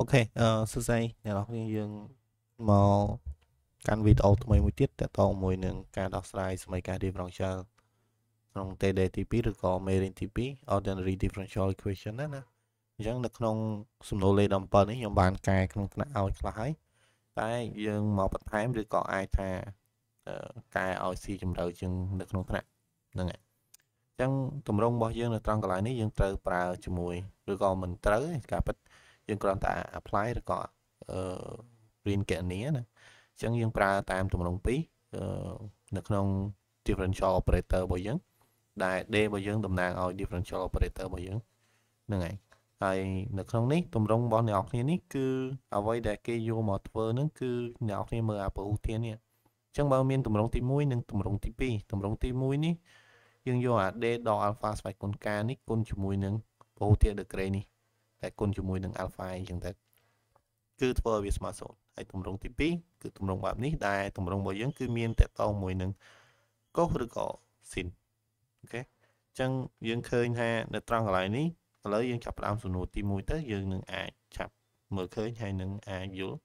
អូខេអឺសួស្តីអ្នកនរគ្នាយើងមកកាន់វីដេអូថ្មីមួយទៀតតកតងមួយនឹងការដោះស្រាយសមីការ differential ក្នុង TD ទី2ឬក៏ Marine ទី2 ordinary differential equation ណាណាអញ្ចឹងនៅក្នុងសំណួរលេខ17នេះខ្ញុំបានកែក្នុងថ្នាក់ឲ្យខ្លះហើយតែយើងមកបន្ថែមឬក៏អាចថាកែឲ្យស៊ីជម្រៅជាងនៅក្នុងថ្នាក់ហ្នឹងហើយអញ្ចឹងតម្រងរបស់យើងនៅត្រង់កន្លែងនេះយើងត្រូវប្រើជាមួយឬក៏មិនត្រូវការពិតយើងគ្រាន់តែ apply ឬក៏ print កញ្ញាណាអញ្ចឹងយើង ប្រើតាមទម្រង់2នៅក្នុង differential operator របស់យើងដែល d របស់យើងតំណាងឲ្យ differential operator របស់យើងហ្នឹងហើយហើយនៅក្នុងនេះទម្រង់របស់អ្នកនរគ្នានេះគឺអ្វីដែលគេយកមកធ្វើហ្នឹងគឺអ្នកនរគ្នាមើលអាពហុធាននេះអញ្ចឹងបើមានទម្រង់ទី1និងទម្រង់ទី2ទម្រង់ទី1នេះយើងយកអា d ដល់ alpha ស្វ័យគុណការនេះគុណជាមួយនឹងពហុធាន degree នេះតែគុណជាមួយនឹង alpha អញ្ចឹងទៅគឺធ្វើឲ្យវាស្មើសូន្យហើយទម្រង់ទី2គឺទម្រង់បែបនេះដែលទម្រង់របស់យើង គឺមានតកតងមួយនឹងកុសឬក៏ស៊ីនអូខេអញ្ចឹងយើងឃើញថានៅត្រង់កន្លែងនេះឥឡូវយើងចាប់ផ្ដើមសំណួរទី1ទៅ យើងនឹងអាចចាប់មើលឃើញហើយនឹងអាចយល់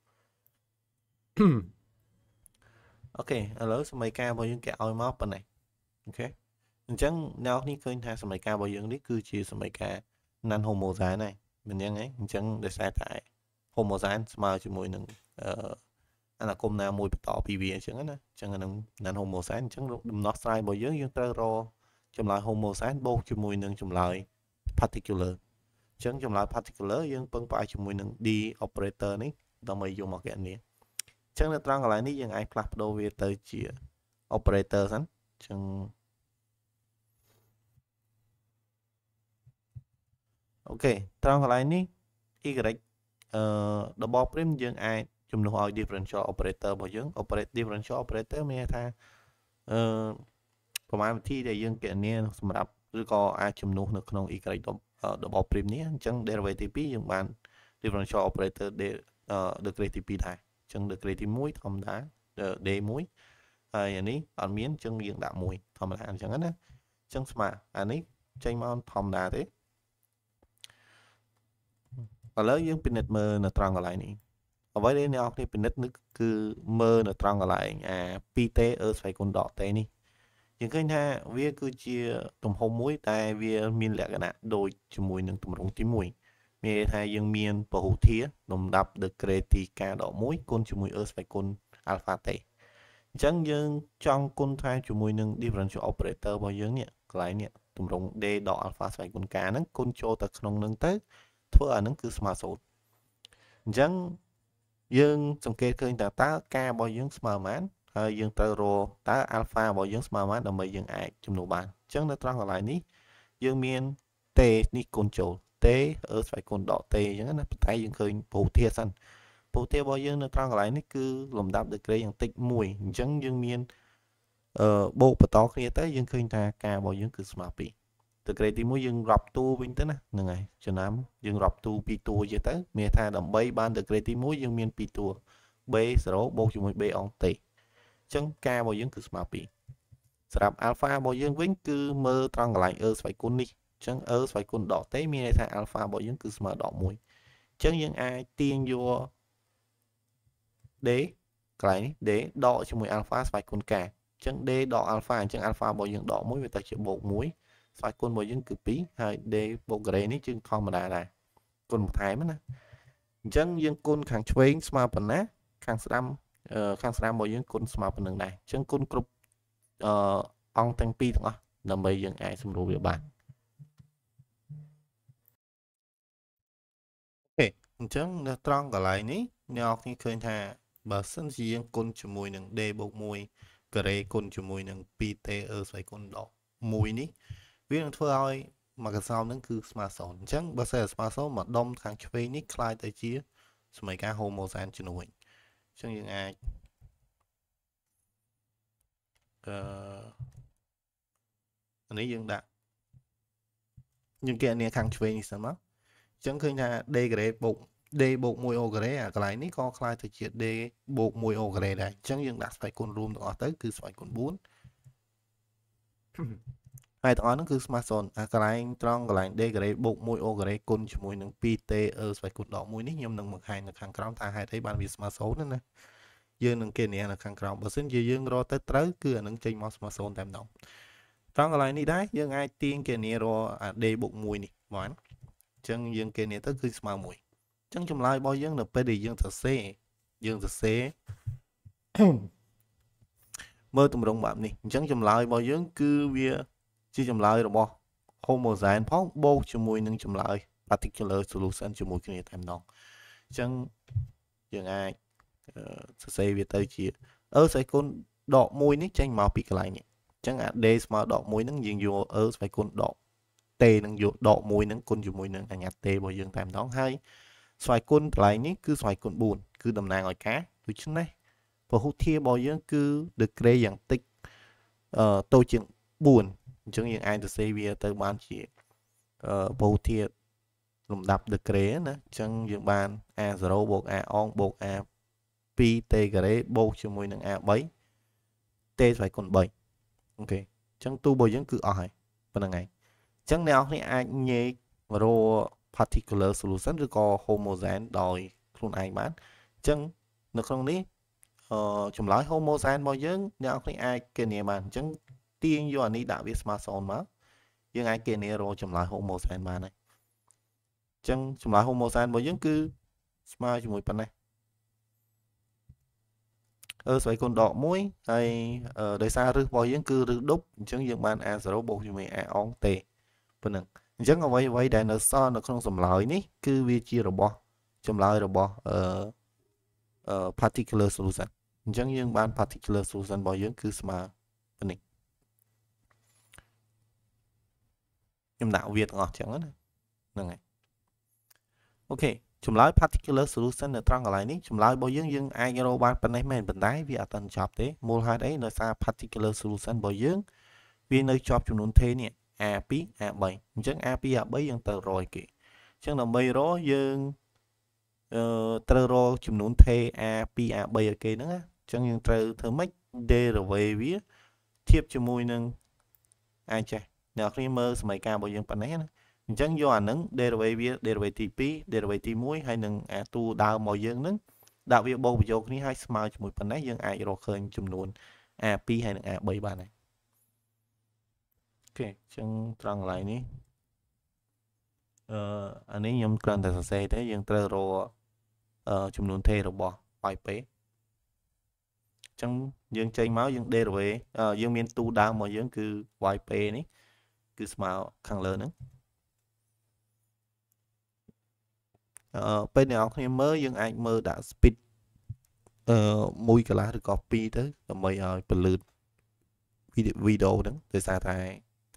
អូខេឥឡូវសមីការរបស់យើងគេឲ្យមកប៉ុណ្ណេះអូខេអញ្ចឹងអ្នកនេះឃើញ ថាសមីការរបស់យើងនេះគឺជា សមីការ non homozygote ណាមិនយ៉ាងហ្នឹងអញ្ចឹងដោយសារតែ homozyme ស្មើជាមួយនឹងអឺអនាគមណាមួយបន្តពីវាអញ្ចឹងណាអញ្ចឹងហ្នឹង nan homozyme អញ្ចឹងដំណោះស្រាយរបស់យើងយើងត្រូវរកចម្លើយ homozyme បូកជាមួយនឹងចម្លើយ particular អញ្ចឹងចម្លើយ particular យើងពឹងផ្អែកជាមួយនឹង d operator នេះដើម្បីយកមកកណនាអញ្ចឹងនៅត្រង់កន្លែងនេះយើងអាចផ្លាស់ប្ដូរវាទៅជា operator សិនអញ្ចឹងអូខេត្រង់កន្លែងនេះ y អឺរបស់ព្រីមយើងអាចជំនួសឲ្យ differential operator របស់យើង operate differential operator មានថាអឺប្រមាណវិធីដែលយើងគណនាសម្រាប់ឬក៏អាចជំនួសនៅក្នុង y របស់ព្រីមនេះអញ្ចឹង derivative 2យើងបាន differential operator អឺ degree ទី2ដែរអញ្ចឹង degree ទី1ធម្មតា d 1ហើយអានេះអត់មានអញ្ចឹងយើងដាក់1ធម្មតាអញ្ចឹងណាអញ្ចឹងស្មើអានេះចេញមកធម្មតាទេឥឡូវយើងពិនិត្យមើលនៅត្រង់កន្លែងនេះអ្វីដែលអ្នកនរគ្នាពិនិត្យនេះគឺមើលនៅត្រង់កន្លែងអា 2t អឺស្វ័យគុណដក t នេះយើងឃើញថាវាគឺជា ទំហំមួយ តែវាមានលក្ខណៈដូចជាមួយនឹងទម្រង់ទី1មានន័យថាយើងមានពហុធាលំដាប់ degree ទីកាដក1គុណជាមួយអឺស្វ័យគុណ alpha t អញ្ចឹងយើងចង់គុណថាជាមួយនឹង differential operator របស់យើងនេះកន្លែងនេះទម្រង់ d ដក alpha ស្វ័យគុណ k ហ្នឹងគុណចូលទៅក្នុងនឹងទៅធ្វើអានឹងគឺស្មើសូន្យអញ្ចឹងយើងសង្កេតឃើញថាតើការរបស់យើងស្មើប៉ុន្មានហើយយើង ត្រូវរកតើ alpha របស់យើងស្មើប៉ុន្មានដើម្បីយើងអាចជំនួសបានអញ្ចឹងនៅត្រង់កន្លែងនេះយើងមានតេនេះគុណចូល t អឺស្វ័យគុណដក t អញ្ចឹងណាប៉ុន្តែយើងឃើញពហុធាសិនពហុធារបស់យើងនៅត្រង់កន្លែងនេះគឺលំដាប់ degree យ៉ាងតិច1អញ្ចឹងយើងមានអឺបូកបន្តគ្នាទៅយើងឃើញថាការរបស់យើងគឺស្មើ2ទៅក្រេតទី1យើងរាប់តួវិញទៅណាហ្នឹងហើយចំណាំយើងរាប់តួ2តួទៀតទៅមានថាដើម្បីបានទៅក្រេតទី1យើងមាន2តួ B0 បូកជាមួយ B អងទេអញ្ចឹងការរបស់យើងគឺស្មើ2សម្រាប់ alpha របស់យើងវិញគឺមើលត្រង់កន្លែង e ស្វ័យគុណនេះអញ្ចឹង e ស្វ័យគុណដកទេមានន័យថា alpha របស់យើងគឺស្មើដក1អញ្ចឹងយើងអាចទាញយក D កន្លែងនេះ D ដកជាមួយ alpha ស្វ័យគុណ k អញ្ចឹង D ដក alpha អញ្ចឹង alpha របស់យើងដក1វាទៅជាបូក1ស្វ័យគុណរបស់យើងគឺ2ហើយ d បូក gray នេះជាងធម្មតាដែរគុណបន្ថែមណាអញ្ចឹងយើងគុណខាងឆ្វេងស្មើប៉ុណ្ណា ខាងស្ដាំខាងស្ដាំរបស់យើងគុណស្មើប៉ុណ្ណឹងដែរអញ្ចឹងគុណគ្រប់អអង្គទាំងពីរទាំងអស់ដើម្បីយើងអាចសម្រួលវាបានអូខេអញ្ចឹងនៅត្រង់កន្លែងនេះអ្នកនរគ្នាឃើញថា បើសិនជាយើងគុណជាមួយនឹង d បូក1ការ៉េគុណជាមួយនឹង 2t អឺស្វ័យគុណដក1នេះវានឹងធ្វើឲ្យមកកសោមហ្នឹងគឺស្មើ0អញ្ចឹងបើសិនស្មើ0មកដុំខាងឆ្វេងនេះคล้ายទៅជាសមីការ homosan ជំនួយអញ្ចឹងយើងអាចអឺនេះយើងដាក់យើងគេអានេះខាងឆ្វេងនេះសិនមកអញ្ចឹងឃើញថា d grade បូក d បូក 1o grade អាកន្លែងនេះក៏คล้ายទៅជា d បូក 1o grade ដែរអញ្ចឹងយើងដាក់ស្វ័យគុណរួមទាំងអស់ទៅគឺស្វ័យគុណ4ហើយទាំងអស់ហ្នឹងគឺស្មើសូន្យអាកន្លែងត្រង់កន្លែង d ការ៉េបូក1 o ការ៉េគុណជាមួយនឹង 2t e ស្វ័យគុណដក1នេះខ្ញុំនឹងបង្ហាញនៅខាងក្រោមថាហេតុអីបានវាស្មើសូន្យណាយើងនឹងគេនិយាយនៅខាងក្រោមបើសិនជាយើងរកទៅត្រូវគឺអានឹងចេញមកស្មើសូន្យតែម្ដងត្រង់កន្លែងនេះដែរយើងអាចទាញគេនិយាយរកអា d បូក1នេះបានអញ្ចឹងយើង គេនិយាយទៅគឺស្មើ1អញ្ចឹងចម្លើយរបស់យើងនៅពេលដែលយើងសរសេរយើងសរសេរមើលតម្រងបែបនេះអញ្ចឹងចម្លើយរបស់យើងគឺវាជាចម្លើយរបស់ homozine ផងបូកជាមួយនឹងចម្លើយ particular solution ជាមួយគ្នាតែម្ដងអញ្ចឹងយើងអាចសរសេរវាទៅជាអឺស្វ័យគុណដក1នេះចេញមកពីកន្លែងនេះអញ្ចឹងអា d ស្មើដក1ហ្នឹងយើងយកអឺស្វ័យគុណដក t នឹងយកដក1ហ្នឹងគុណជាមួយនឹងអាញាត t របស់យើងតែម្ដងហើយស្វ័យគុណកន្លែងនេះគឺស្វ័យគុណ4គឺតំណាងឲ្យការដូច្នេះពហុធារបស់យើងគឺ degree យ៉ាងតិចអឺតូចជាង4អញ្ចឹងយើងអាចទៅសេវាទៅបានជាអឺពោធាតលំដាប់ degree ណាអញ្ចឹងយើងបាន A0 បូក A អងបូក A 2 t ការ៉េបូកជាមួយនឹង A3 t ស្វ័យគុណ3អូខេអញ្ចឹងទូរបស់យើងគឺអស់ហើយប៉ុណ្្នឹងហើយអញ្ចឹងអ្នកនរគ្នាអាចញែករក particular solution ឬក៏ homogen ដោយខ្លួនឯងបានអញ្ចឹងនៅក្នុងនេះអឺចម្លើយ homogen របស់យើងអ្នកនរគ្នាអាចគណនាបានអញ្ចឹងទាញយកអានេះដាក់វាស្មើសូន្យមកយើងអាចគេនារកចម្លើយ homosan បានហើយអញ្ចឹងចម្លើយ homosan របស់យើងគឺស្មើជាមួយប៉ុណ្ណេះអឺស្វ័យគុណដក1ហើយដោយសាររឹសរបស់យើងគឺរឹសដប់អញ្ចឹងយើងបាន a0 បូកជាមួយ a អងទេប៉ុណ្ណឹងអញ្ចឹងអ្វីអ្វីដែលនៅសល់នៅក្នុងសម្លើយនេះគឺវាជារបស់ចម្លើយរបស់អឺ particular solution អញ្ចឹងយើងបាន particular solution របស់យើង គឺស្មើប៉ុណ្ណេះខ្ញុំដាក់វាទាំងអស់ចឹងណាហ្នឹងហើយអូខេចម្លើយ particular solution នៅត្រង់កន្លែងនេះចម្លើយរបស់យើងយើងអាចរកបានប៉ុណ្ណេះមែនប៉ុន្តែវាអត់ទាន់ចប់ទេមូលហេតុអីដោយសារ particular solution របស់យើងវានៅជាប់ចំនួន t នេះ A2 A3 អញ្ចឹង A2 A3 យើងត្រូវរយគេអញ្ចឹងដើម្បីរកយើងអឺត្រូវរកចំនួន t A2 A3 ឲ្យគេហ្នឹងណាអញ្ចឹងយើងត្រូវធ្វើម៉េច derivative វាធៀបជាមួយនឹងអាចចេះអ្នកគ្នាមើលសម័យកាលរបស់យើងប៉ុណ្ណេះណាអញ្ចឹងយកអានឹង derivative វា derivative ទី2 derivative ទី1ហើយនឹងអាតួដើមរបស់យើងនឹងដាក់វាបូកបញ្ចូលគ្នាឲ្យស្មើជាមួយប៉ុណ្ណេះយើងអាចរកឃើញចំនួន A2 ហើយនឹង A3 បានហើយអូខេអញ្ចឹងត្រង់កន្លែងនេះអឺអានេះខ្ញុំគ្រាន់តែសរសេរទេយើងត្រូវរកអឺចំនួនថេរបស់ 5P អញ្ចឹងយើងចេញមកយើង derivative យើងមានទូដើមរបស់យើងគឺ YP នេះគឺស្មៅខាងលើហ្នឹងអឺពេលអ្នកនរគ្នាមើលយើងអាចមើលដាក់ speed អឺ1កន្លះឬក៏2ទៅដើម្បីឲ្យពលឺវីដេអូហ្នឹងដោយសារតែ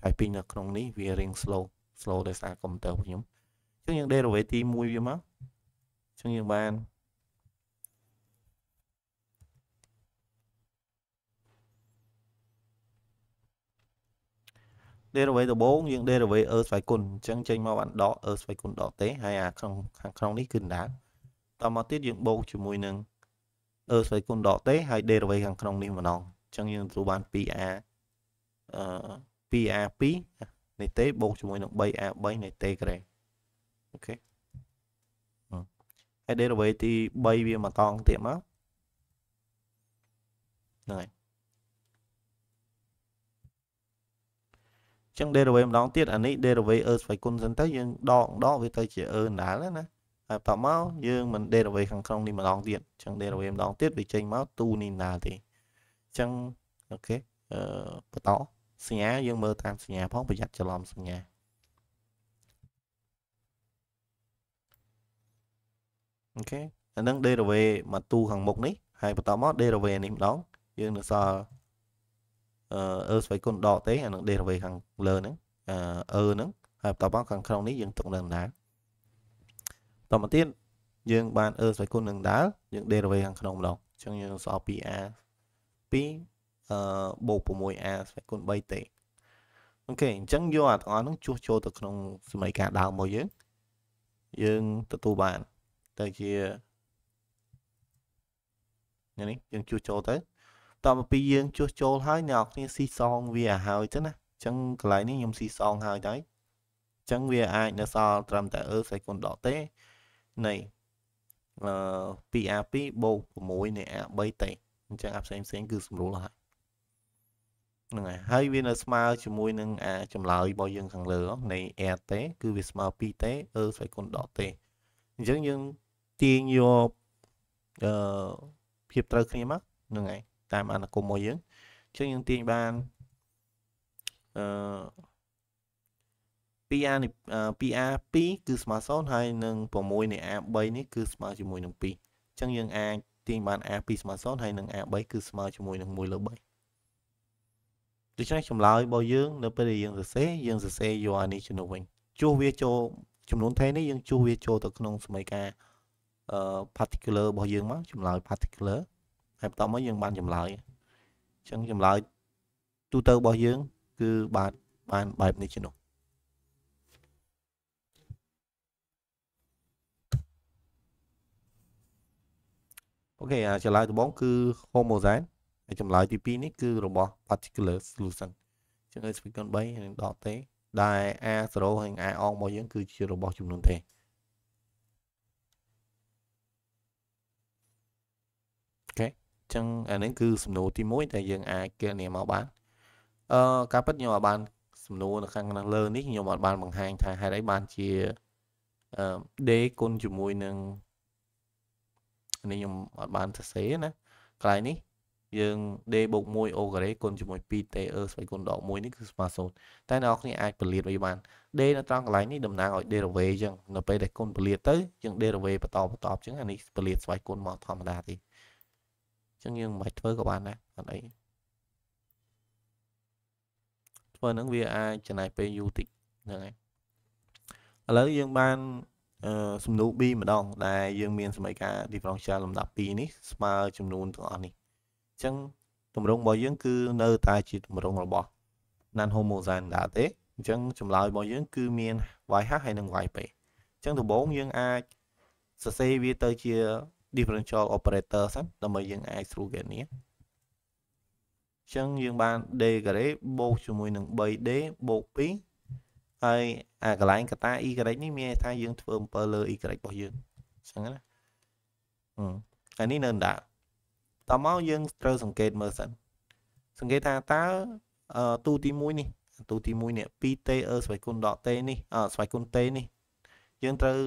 typing នៅក្នុងនេះវារៀង slow slow ដោយសារកុំព្យូទ័ររបស់ខ្ញុំអញ្ចឹងយើង derivative ទី1វាមកអញ្ចឹងយើងបាន derivate ដំបូងយើង derivate អឺស្វ័យគុណអញ្ចឹងចេញមកបានដកអឺស្វ័យគុណដកទេហើយអាក្នុងខាងក្នុងនេះគឺដណ្ដើមតមកទៀតយើងបូកជាមួយនឹងអឺស្វ័យគុណដកទេហើយ derivate ខាងក្នុងនេះម្ដងអញ្ចឹងយើងទទួលបាន 2a អឺ 2a2 នេះទេបូកជាមួយនឹង 3a3 នៃទេក្រេអូខេហើយ derivate ទី3វាមកតងទៀតមកហ្នឹងហើយចឹង derivative ម្ដងទៀតអានេះ derivative e ស្វ័យគុណសិនទៅយើងដកដកវាទៅជា e ដដែលណាហើយបន្ទាប់មកយើងមិន derivative ខាងក្នុងនេះម្ដងទៀតចឹង derivative ម្ដងទៀតវាចេញមក2នេះដដែលទេចឹងអូខេអឺបន្តសញ្ញាយើងមើលតាមសញ្ញាផងប្រយ័ត្នច្រឡំសញ្ញាអូខេអានឹង derivative មកទូខាងមុខនេះហើយបន្តមក derivative នេះម្ដងយើងនឹងសល់អឺស្វ័យគុណដកទេអានឹង derivation ខាងលើហ្នឹងអឺអឺហ្នឹងហើយបន្តមកខាងក្នុងនេះយើងទុកនៅដដែលបន្តមកទៀតយើងបានអឺស្វ័យគុណនឹងដដែលយើង derivation ខាងក្នុងម្ដងអញ្ចឹងយើងសល់ 2a 2អឺបូក 6a ស្វ័យគុណ 3t អូខេអញ្ចឹងយកអាទាំងអស់ហ្នឹងជួសចូលទៅក្នុងសមីការដើមរបស់យើងយើងទទួលបានទៅជានេះយើងជួសចូលទៅតបពីយើងជួសចូលហើយអ្នកគ្នាស៊ីសងវាហើយទៅណាអញ្ចឹងកន្លែងនេះខ្ញុំស៊ីសងហើយទៅអញ្ចឹងវាអាចនៅសល់ត្រឹមតែអឺសេគុនដកទេនៃអឺ 2A2 បូក6នៃ A3 ទេអញ្ចឹងអាផ្សេងផ្សេងគឺស្រួលហើយហ្នឹងហើយហើយវានៅស្មើជាមួយនឹងអាចម្លើយរបស់យើងខាងលើនៃ air ទេគឺវាស្មើ 2t អឺស្វ័យគុណដកទេអញ្ចឹងយើងទាញយកអឺភាពត្រូវគ្នាមកហ្នឹងហើយតាមអនុគមរបស់យើងអញ្ចឹងយើងទាញបានអឺ PR នេះ PR 2គឺស្មើ0ហើយនឹង6នៃ A 3នេះគឺស្មើជាមួយនឹង2អញ្ចឹងយើងអាចទាញបាន A 2ស្មើ0ហើយនឹង A 3គឺស្មើជាមួយនឹង1លើ3ដូច្នេះចម្លើយរបស់យើង នៅពេលដែលយើងសរសេរយើងសរសេរយកអានេះជំនួសវិញជួសវាចូលចំនួនថេនេះយើងជួសវាចូលទៅក្នុងសមីការ particular របស់យើងមកចម្លើយ particular ហើយបន្ទាប់មកយើងបានចម្លើយអញ្ចឹងចម្លើយទូទៅរបស់យើងគឺបានបានបែបនេះជំនួសអូខេអាចម្លើយដំបូងគឺ homogen ហើយចម្លើយទី2នេះគឺរបស់ particular solution ចឹង expression 3និង dot ទេដែល a0 ហើយ a អងរបស់យើងគឺជារបស់ចំនួនទេចឹងអានេះគឺសំណួរទី1ដែលយើងអាចគណនាមកបានអឺការពិតខ្ញុំអត់បានសំណួរនៅខាងលើនេះខ្ញុំអត់បានបង្ហាញថាហេតុអីបានជាអឺ D គុណជាមួយនឹងនេះខ្ញុំអត់បានសរសេរណាកន្លែងនេះយើង d បូក1 o ការ៉េគុណជាមួយ 2t e ស្វ័យគុណដក1នេះគឺស្មើសូន្យតែអ្នកនរគ្នាអាចពលៀតវាបាន d នៅត្រង់កន្លែងនេះតំណាងឲ្យ derivative អញ្ចឹងនៅពេលដែលគុណពលៀតទៅយើង derivative បន្តបន្តអញ្ចឹងអានេះពលៀតស្វ័យគុណមកធម្មតាទេចឹងយើងមិនបាច់ធ្វើក៏បានដែរអត់អីធ្វើហ្នឹងវាអាចចំណាយពេលយូរតិចហ្នឹងហើយឥឡូវយើងបានសំណួរ B ម្ដងដែលយើងមាន សមីការ differential លំដាប់2នេះស្មើចំនួនទាំងអស់នេះអញ្ចឹងតម្រងរបស់យើងគឺនៅតែជាតម្រងរបស់ non homozine ដែរទេអញ្ចឹងចម្លើយរបស់យើងគឺមាន y ហើយនិង y ពេអញ្ចឹងដំបូងយើងអាចសរសេរវាទៅជា differential operator សិនដើម្បីយើងអាចស្រួលគេនេះអញ្ចឹងយើងបាន d ការ៉េបូកជាមួយនឹង 3d បូក2ហើយអាកន្លែងកតា y នេះមានន័យថាយើងធ្វើអំពើលើ y របស់យើងអញ្ចឹងណាអឺអានេះនៅដាក់តោះមកយើងត្រូវសង្កេតមើលសិនសង្កេតថាតើទូទី1នេះទូទី1នេះ 2t អឺស្វ័យគុណដក t នេះអស្វ័យគុណ t នេះយើងត្រូវ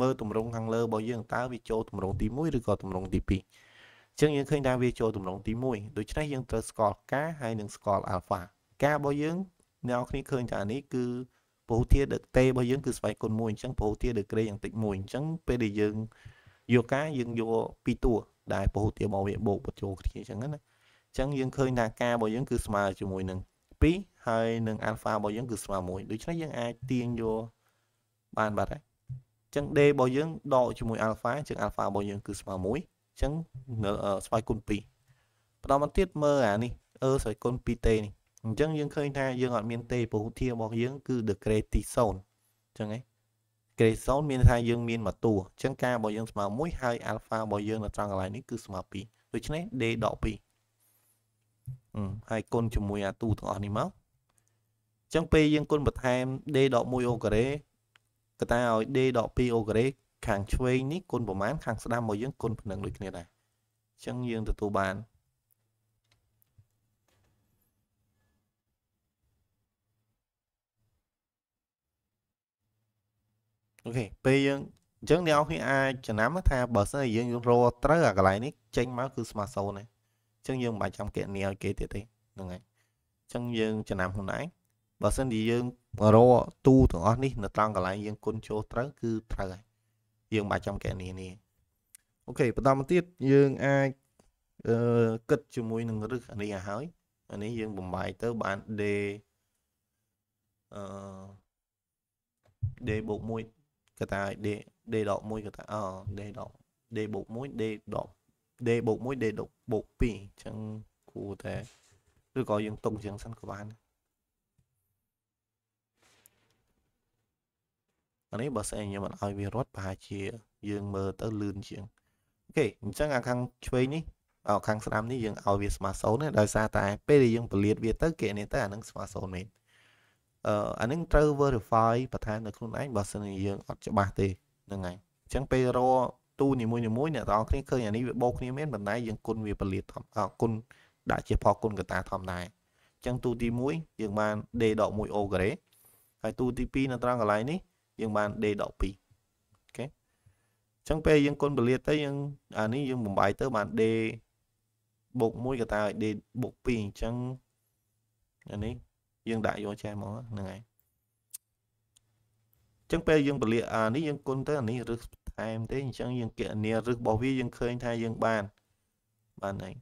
មើលទម្រង់ខាងលើរបស់យើងតើវាចូលទម្រង់ទី1ឬក៏ទម្រង់ទី2អញ្ចឹងយើងឃើញថាវាចូលទម្រង់ទី1ដូច្នេះយើងត្រូវស្គាល់កាហើយនិងស្គាល់ alpha ការបស់យើងអ្នកនរគ្នាឃើញថានេះគឺពហុធាតុដឹកតេរបស់យើងគឺស្វ័យគុណមួយអញ្ចឹងពហុធាតុដឹកក្រេយ៉ាងតិចមួយអញ្ចឹងពេលដែលយើងយកកាយើងយកពីរតួដែលពហុធាតុរបស់វាបូកបញ្ចូលគ្នាអញ្ចឹងណាអញ្ចឹងយើងឃើញថាការបស់យើងគឺស្មើជាមួយនឹង2ហើយនឹង alpha របស់យើងគឺស្មើ1ដូច្នេះយើងអាចទាញយកបានបាទហើយចឹង d របស់យើងដកជាមួយ alpha ចឹង alpha របស់យើង គឺស្មើ1អញ្ចឹងស្វ័យគុណ2បន្តមកទៀតមើលអានេះ e ស្វ័យគុណ 2t នេះអញ្ចឹងយើងឃើញថាយើងអត់មាន t ពហុធារបស់យើងគឺ the grade ទី0អញ្ចឹងឯង grade 0មានថាយើងមានមួយតួអញ្ចឹងការរបស់យើងស្មើ1ហើយ alpha របស់យើងនៅត្រង់កន្លែងនេះគឺស្មើ2ដូច្នេះ d ដក2ហើយគុណជាមួយអាតួទាំងអស់នេះមកអញ្ចឹងពេលយើងគុណបន្ថែម d ដក1អូការ៉េកតាឲ្យ D ដក2អូការ៉េខាងឆ្វេងនេះគុណប្រមាណខាងស្ដាំរបស់យើងគុណប៉ុណ្ណឹងដូចគ្នាដែរអញ្ចឹងយើងទទួលបានអូខេពេលយើងអញ្ចឹងអ្នកនរគ្នាអាចចំណាំថាបើសិនជាយើងរកត្រូវអាកន្លែងនេះចេញមកគឺស្មើសូន្យហើយអញ្ចឹងយើងមិនបាច់ចាំកេនីឲ្យគេទៀតទេហ្នឹងហើយអញ្ចឹងយើងចំណាំខ្លួនឯងបើសិនជាយើងរកទូទាំងអស់នេះនៅត្រង់កន្លែងយើងគុណចូលត្រូវគឺត្រូវហើយយើងមិនចាំកណនីនេះអូខេបន្តមកទៀតយើងអាចអឺគិតជាមួយនឹងរឹសអានេះឲ្យហើយអានេះយើងបំបាយទៅបាន d អឺ d បូក1កតាឲ្យ d d ដក1កតាអ d ដក d បូក1 d ដក d បូក1 d ដកបូក2អញ្ចឹងគួរតែឬក៏យើងຕົកអញ្ចឹងសិនក៏បានដែរអានេះបើស្អីខ្ញុំមិនឲ្យវារត់ប្រហែលជាយើងមើលទៅលឿនជាងអូខេអញ្ចឹងអាខាងឆ្វេងនេះអោខាងស្ដាំនេះយើងឲ្យវាស្មើសូន្យណាដោយសារតែពេលដែលយើងពលាតវាទៅគេនេះទៅអានឹងស្មើសូន្យមែនអឺអានឹងត្រូវ verify បន្ថែមនៅខ្លួនឯងបើសិនជាយើងអត់ច្បាស់ទេហ្នឹងហើយអញ្ចឹងពេលរកទូនីមួយៗអ្នកទាំងអស់គ្នាឃើញអានេះវាបោកគ្នាមែនប៉ុន្តែយើងគុណវាពលាតធំអគុណដាក់ជាផលគុណកតាធម្មតាអញ្ចឹងទូទី1យើងបាន D.1 អូការ៉េហើយទូទី2នៅត្រង់កន្លែងនេះយើងបាន D 12អូខេអញ្ចឹងពេលយើងគុណពលាតទៅយើងអានេះយើងបំបាយទៅបាន D បូក1កតាឲ្យ D បូក2អញ្ចឹងអានេះយើងដាក់យកចេះមកហ្នឹងហើយអញ្ចឹងពេលយើងពលាអានេះយើងគុណទៅអានេះរឹសថែមទេអញ្ចឹងយើងគណនារឹសរបស់វាយើងឃើញថាយើងបានបានហើយ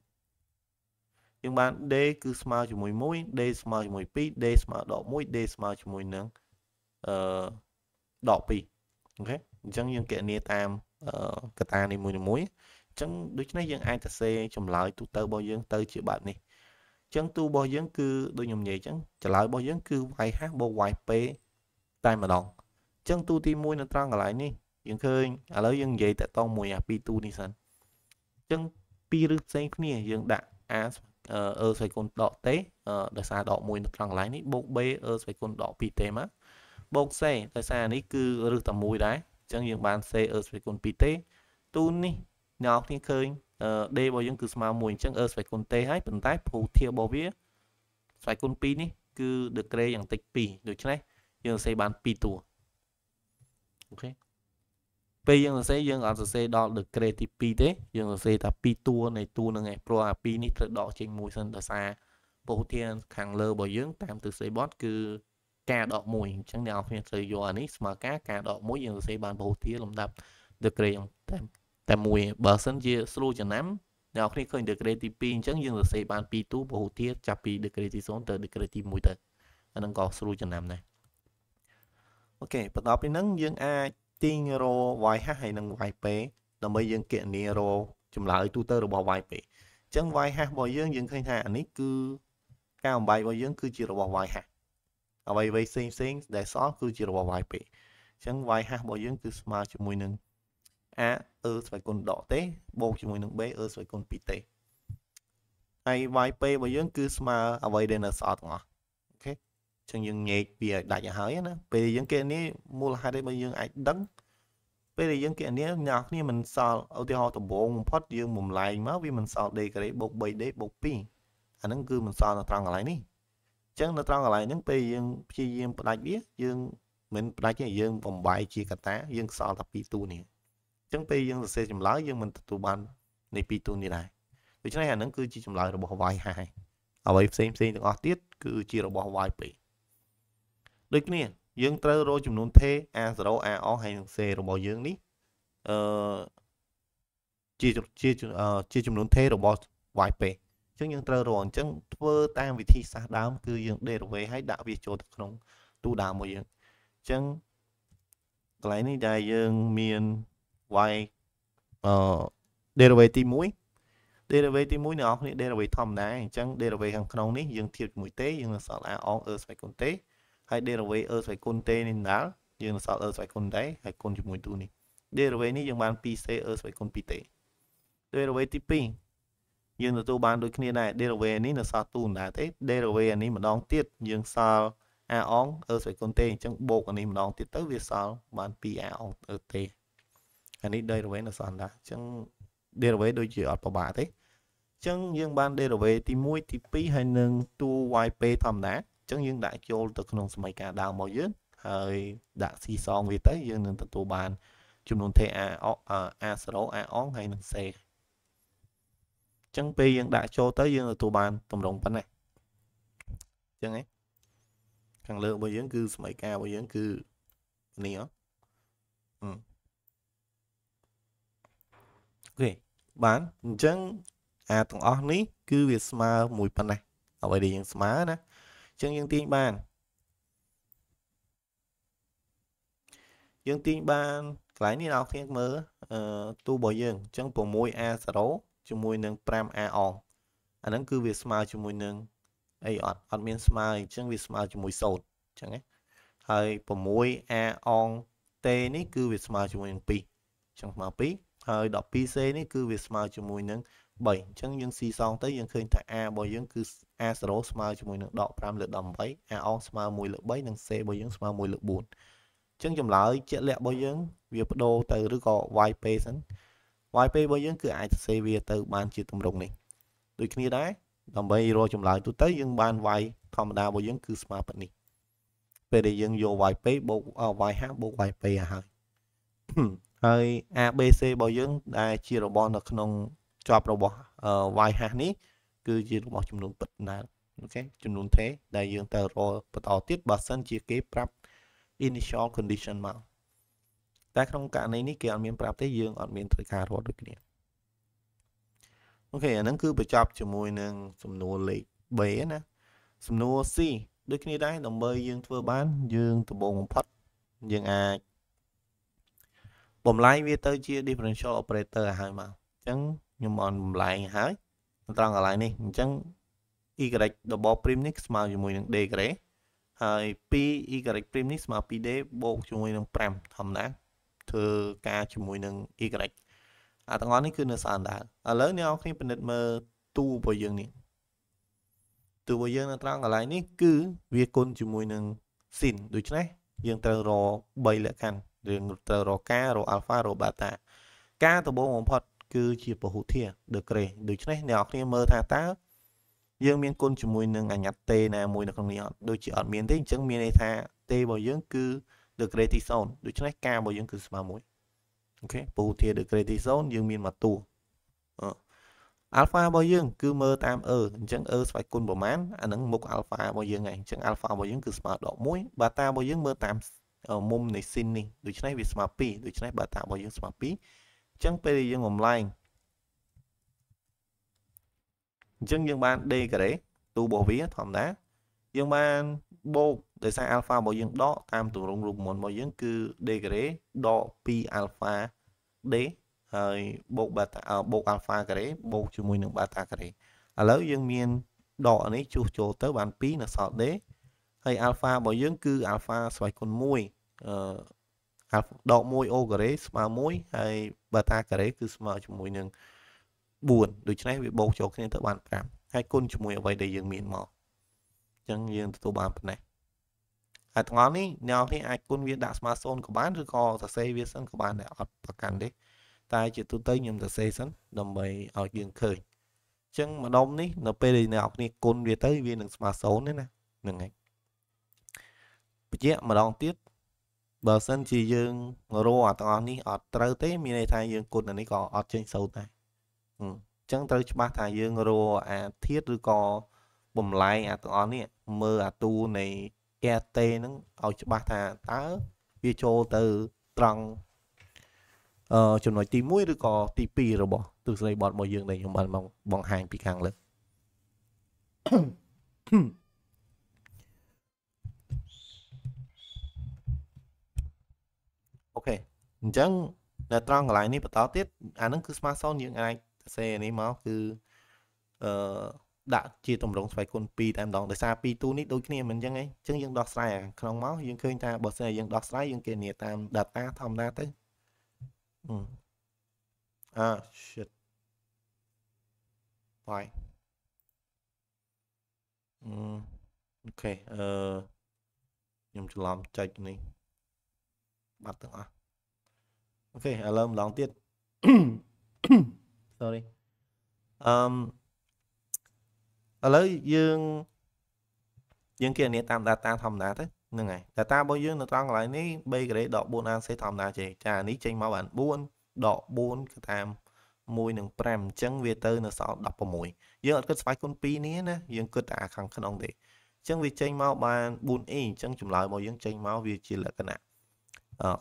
យើងបាន D គឺស្មើជាមួយ1 D ស្មើជាមួយ2 D ស្មើដល់1 D ស្មើជាមួយនឹងអឺ12អូខេអញ្ចឹងយើងគណនាតាមកតានីមួយៗអញ្ចឹងដូច្នេះយើងអាចទៅសេចម្លើយទូទៅរបស់យើងទៅជាបែបនេះអញ្ចឹងទូរបស់យើងគឺដូចខ្ញុំនិយាយអញ្ចឹងចម្លើយរបស់យើងគឺ y ហាស់បូក yp តែម្ដងអញ្ចឹងទូទី1នៅត្រង់កន្លែងនេះយើងឃើញឥឡូវយើងនិយាយតកតងមួយអាពីរទូនេះសិនអញ្ចឹងពីរឬផ្សេងគ្នាយើងដាក់ a អឺស្វ័យគុណដក t ដោយសារដក1នៅត្រង់កន្លែងនេះបូក b អឺស្វ័យគុណដក 2t មកបូកសេដោយសារនេះគឺរឹសតែមួយដែរអញ្ចឹងយើងបានសេអឺស្វេគុណ2ទេទូនេះអ្នកគ្នាឃើញដេរបស់យើងគឺស្មើមួយអញ្ចឹងអឺស្វេគុណទេហើយប៉ុន្តែភូធារបស់វាស្វេគុណ2នេះគឺដឺក្រេយ៉ាងតិច2ដូច្នេះយើងសេបាន2តួអូខេពេលយើងសរសេរយើងអត់សរសេរដល់ grade ទី2ទេយើងសរសេរតែ2តួនៃតួនឹងឯងព្រោះអា2នេះត្រូវដកចេញមួយសិនដោយសារពហុធានខាងលើរបស់យើងតាមទិសដីបត់គឺការដក1អញ្ចឹងអ្នកនរគ្នាត្រូវយកអានេះស្មើការការដក1យើងសរសេរបានពហុទាលំដាប់ degree តែតែមួយបើសិនជា ស្រួលចំណាំអ្នកនរគ្នាឃើញ degree ទី2អញ្ចឹងយើងសរសេរបាន2ទូពហុទាលចាប់ពី degree ទី0ទៅ degree ទី1ទៅអានឹងក៏ស្រួលចំណាំដែរអូខេបន្ទាប់ពីហ្នឹងយើងអាចទាញរ y ហាស់ហើយនឹង y p ដើម្បីយើងគណនារចម្លើយទូទៅរបស់ y p អញ្ចឹង y ហាស់របស់យើងយើងឃើញថាអានេះគឺការបំបាយរបស់យើងគឺជារបស់ y ហាស់អ្វីៗផ្សេងផ្សេងដែលសងគឺជារបស់ y ពេកអញ្ចឹង y ហាស់របស់យើង គឺស្មើជាមួយនឹង a អឺស្វ័យគុណដកទេបូកជាមួយនឹង b អឺស្វ័យគុណ2ទេហើយ y ពេរបស់យើងគឺស្មើអ្វីដែលនៅសល់ទាំងអស់អូខេអញ្ចឹងយើងញែកវាឲ្យដាច់ឲ្យហើយណាពេលយើងគេនេះមូលហេតុរបស់យើងអាចដឹងពេលដែលយើងគណនាអ្នកគ្នាមិនសល់ឧទាហរណ៍ដំបូងបំផុតយើងបំលែងមកវាមិនសល់ d ការ៉េបូក 3d បូក2អាហ្នឹងគឺមិនសល់នៅត្រង់កន្លែងនេះអញ្ចឹងនៅត្រង់កន្លែងហ្នឹងពេលយើងព្យាយាមផ្ដាច់វាយើងមិនផ្ដាច់ទេយើងបំបាយជាកតាយើងខ្សល់តែពីរតួនេះអញ្ចឹងពេលយើងសរសេរចម្លើយយើងមិនទទួលបាននៃពីរតួនេះដែរដូច្នេះអាហ្នឹងគឺជាចម្លើយរបស់ y ហើយអ្វីផ្សេងផ្សេងទាំងអស់ទៀតគឺជារបស់ y ពេកដូចគ្នាយើងត្រូវរកចំនួន t a0 ao ហើយនឹង c របស់យើងនេះអឺជាជាជាចំនួន t របស់ y ពេកចឹងយើងត្រូវរងអញ្ចឹងធ្វើតាមវិធីសាស្ត្រដើមគឺយើង derivate ហើយដាក់វាចូលទៅក្នុងទូដើមមួយយើងអញ្ចឹងកន្លែងនេះដែលយើងមាន y អឺ derivate ទី1 derivate ទី1អ្នកនរគ្នា derivate ធម្មតាអញ្ចឹង derivate ខាងក្នុងនេះយើងធៀបជាមួយទេយើងនឹងសល់ a អង e ស្វ័យគុណទេហើយ derivate e ស្វ័យគុណទេនេះដល់យើងនឹងសល់ e ស្វ័យគុណដែរហើយគុណជាមួយទូនេះ derivate នេះយើងបាន 2c e ស្វ័យគុណ 2t derivate ទី2យើងទទួលបានដូចគ្នាដែរ derivative នេះនៅសល់ទូនដែរទេ derivative នេះម្ដងទៀតយើងសល់អាអងអឺស្វេកុនទេអញ្ចឹងបូកអានេះម្ដងទៀតទៅវាសល់បាន2អាអងអឺទេអានេះ derivative នៅសល់ដែរអញ្ចឹង derivative ដូចជាអត់ប្របាកទេអញ្ចឹងយើងបាន derivative ទី1ទី2ហើយនឹងតួ yp ធម្មតាអញ្ចឹងយើងដាក់ចូលទៅក្នុងសមីការដើមរបស់យើងហើយដាក់ស៊ីសងវាទៅយើងនឹងទទួលបានចំនួន TA A0 A អងហើយនឹង C ចឹងពេលយើងដាក់ចូលទៅយើងទទួលបានតម្រងប៉ុណ្ណេះចឹងឯងខាងលើរបស់យើងគឺសមីការរបស់យើងគឺនេះអូខេបានអញ្ចឹងអាទាំងអស់នេះគឺវាស្មើមួយប៉ុណ្ណេះអ្វីដែលយើងស្មើណាអញ្ចឹងយើងទាញបានយើងទាញបានកន្លែងនេះដល់គ្នាមើលអឺទូរបស់យើងអញ្ចឹង 6a0 ជាមួយនឹង 5AR អាហ្នឹងគឺវាស្មើជាមួយនឹងអីអត់អត់មានស្មើអញ្ចឹងវាស្មើជាមួយ0អញ្ចឹងណាហើយ 6AR តេនេះគឺវាស្មើជាមួយនឹង2អញ្ចឹងស្មើ2ហើយ 12C នេះគឺវាស្មើជាមួយនឹង3អញ្ចឹងយើងស៊ីសងទៅយើងឃើញថា A របស់យើងគឺ A0 ស្មើជាមួយនឹងដក5លើ18 A អងស្មើ1លើ3និង C របស់យើងស្មើ1លើ4អញ្ចឹងចម្លើយជាក់លាក់របស់យើងវាបដូរទៅឬក៏ YP សិន YP របស់យើងគឺអាចសរសេរវាទៅបានជាទម្រង់នេះដូចគ្នាដែរដើម្បីរកចម្លើយទូទៅយើងបាន y ធម្មតារបស់យើងគឺស្មើប៉ុណ្នេះពេលដែលយើងយក yp បូក y ហាបូក yp ឲ្យហើយហើយ abc របស់យើងដែលជារបស់នៅក្នុងជាប់របស់ y ហានេះ គឺជារបស់ចំនួនពិតណាស់អូខេចំនួនថេដែលយើងត្រូវរកបន្តទៀតបើសិនជាគេប្រាប់ initial condition មកតែក្នុងករណីនេះគេអត់មាន ប្រាប់ទេយើងអត់មានត្រូវការរត់ដូចគ្នាអូខេអាហ្នឹងគឺបញ្ចប់ជាមួយនឹងសំណួរលេខ B ណាសំណួរ C ដូចគ្នាដែរដើម្បីយើងធ្វើបានយើងដំបូងបំផុតយើងអាចបំលែងវាទៅជា differential operator ឲ្យហើយមកអញ្ចឹងខ្ញុំអនបំលែងឲ្យត្រង់កន្លែងនេះអញ្ចឹង y ដបព្រីមនេះស្មើជាមួយនឹង d ក្រេហើយ 2y ព្រីមនេះស្មើ 2d បូកជាមួយនឹង5ធម្មតាធ្វើការជាមួយនឹង y អាទាំងអស់នេះគឺនៅស្អានដែរឥឡូវអ្នកនរគ្នាពិនិត្យមើលទូរបស់យើងនេះទូរបស់យើងនៅត្រង់កន្លែងនេះគឺវាគុណជាមួយនឹង sin ដូច្នេះ យើងត្រូវរ3លក្ខខណ្ឌយើងត្រូវរការរ alpha រ beta ការដំបូងបំផុតគឺជាពហុធា degree ដូច្នេះអ្នកនរគ្នាមើលថាតើយើងមានគុណជាមួយនឹងអញ្ញត្តិទេណាមួយនៅក្នុងនេះអត់ដូចជាអត់មានទេអញ្ចឹងមានន័យថាទេរបស់យើងគឺ the greatest zone ដូច្នេះការរបស់យើងគឺស្មើមួយអូខេពហុធាតុ the greatest zone យើងមានមួយតួអឺ alpha របស់យើងគឺមើលតាម e អញ្ចឹង e ស្វ័យគុណប្រមាណអានឹងមុខ alpha របស់យើងឯងអញ្ចឹង alpha របស់យើងគឺស្មើដក1បាតារបស់យើងមើលតាមមុំនៃ sin នេះដូច្នេះវាស្មើ2ដូច្នេះបាតារបស់យើងស្មើ2អញ្ចឹងពេលដែលយើងបំលែងអញ្ចឹងយើងបាន d ការ៉េទូរបស់វាធម្មតាយើងបានបូកដោយសារ alpha របស់យើងដកតាមទម្រង់រូបមន្តរបស់យើងគឺ degree ដក 2alpha d ហើយបូក beta បូក alpha ការ៉េបូកជាមួយនឹង beta ការ៉េឥឡូវយើងមានដកនេះជួសចូលទៅបាន2នៅសល់ d ហើយ alpha របស់យើងគឺ alpha ស្វ័យគុណ1អឺដក1 o ការ៉េស្មើ1ហើយ beta ការ៉េគឺស្មើជាមួយនឹង4ដូច្នេះវាបូកចូលគ្នាទៅបាន5ហើយគុណជាមួយអ្វីដែលយើងមានមកអញ្ចឹងយើងទទួលបានប៉ុណ្ណេះហើយទាំងអស់នេះអ្នកនរគ្នាអាចគុណវាដាក់ស្មើសូន្យក៏បានឬក៏សរសេរវាសិនក៏បានដែរអត់ប្រកាន់ទេតែជាទូទៅខ្ញុំសរសេរសិនដើម្បីឲ្យយើងឃើញអញ្ចឹងម្ដុំនេះនៅពេលដែលអ្នកនរគ្នាគុណវាទៅវានឹងស្មើសូន្យទេណាហ្នឹងហើយបញ្ជាក់ម្ដងទៀតបើសិនជាយើងរកអាទាំងអស់នេះអត់ត្រូវទេមានន័យថាយើងគុណអានេះក៏អត់ចេញសូន្យដែរអញ្ចឹងត្រូវច្បាស់ថាយើងរកអាធាតឬក៏បំលែងអាទាំងអស់នេះមើលអាតួនៃកែតេហ្នឹងឲ្យច្បាស់ថាតើវាចូលទៅត្រង់អឺចំណុចទី1ឬក៏ទី2របស់ទស្សនីយបទរបស់យើងដែលខ្ញុំបានបង្ហាញពីខាងលើអូខេអញ្ចឹងនៅត្រង់កន្លែងនេះបន្តទៀតអានឹងគឺ smartphone យើងអាចសរសេរនេះមកគឺអឺដាក់ជាតម្រងស្វ័យគុណ2តែម្ដងដោយសារ2ទូនេះដូចគ្នាមិនអញ្ចឹងឯងអញ្ចឹងយើងដោះស្រាយក្នុងមកយើងឃើញថាបើសិនយើងដោះស្រាយយើងគេនីតាម data ធម្មតាទៅអឺ shit bye អឺអូខេអឺខ្ញុំច្រឡំចុចនេះបាត់ទាំងអស់អូខេឥឡូវម្ដងទៀត sorry អឺឥឡូវយើងយើងគណនាតាម data ធម្មតាទៅហ្នឹងហើយ data របស់យើងនៅត្រង់កន្លែងនេះ B grade ដក4 AC ធម្មតាចេញចានេះចេញមកបាន4ដក4គឺតាម1និង5អញ្ចឹងវាទៅនៅសល់16យើងអត់គិតស្វ័យគុណ2នេះណាយើងគិតតែខាងក្នុងទេអញ្ចឹងវាចេញមកបាន 4A អញ្ចឹងចម្លើយរបស់យើងចេញមកវាជាលក្ខណៈ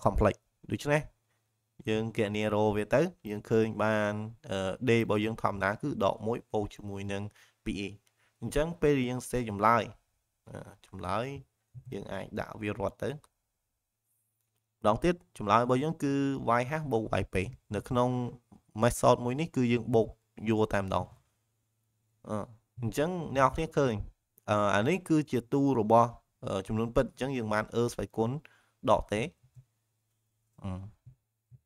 complex ដូច្នេះយើងគណនារោវាទៅយើងឃើញបាន D របស់យើងធម្មតាគឺដក1ពោជាមួយនឹង 2A អញ្ចឹងពេលយើងសេចម្លើយចម្លើយយើងអាចដាក់វារត់ទៅម្ដងទៀតចម្លើយរបស់យើងគឺ y ហាស់បូក y ពេនៅ ក្នុង method មួយនេះគឺយើងបូកយកតែម្ដងអញ្ចឹងអ្នកនរគ្នាឃើញអានេះគឺជាទូរបស់ចំនួនពិតអញ្ចឹងយើងបានអឺស្វ័យគុណដកទេ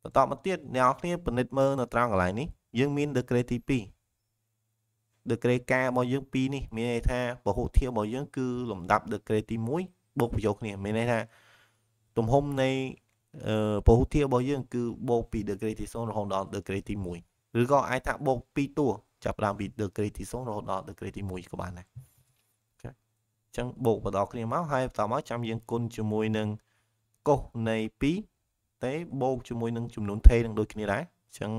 បន្តមកទៀតអ្នកនរគ្នាពិនិត្យមើលនៅត្រង់កន្លែងនេះយើងមាន the grade ទី2 degree ការរបស់យើង2នេះមានន័យថាពហុធាតុរបស់យើងគឺលំដាប់ degree ទី1បូកបញ្ចូលគ្នាមានន័យថាទំហំនៃពហុធាតុរបស់យើងគឺបូកពី degree ទី0រហូតដល់ degree ទី1ឬក៏អាចថាបូក2តួចាប់ដើមពី degree ទី0រហូតដល់ degree ទី1ក៏បានដែរអញ្ចឹងបូកបន្តគ្នាមកហើយបន្តមកចាំយើងគុណជាមួយនឹងកុសនៃ2តែបូកជាមួយនឹងចំនួនថេនឹងដូចគ្នាដែរអញ្ចឹង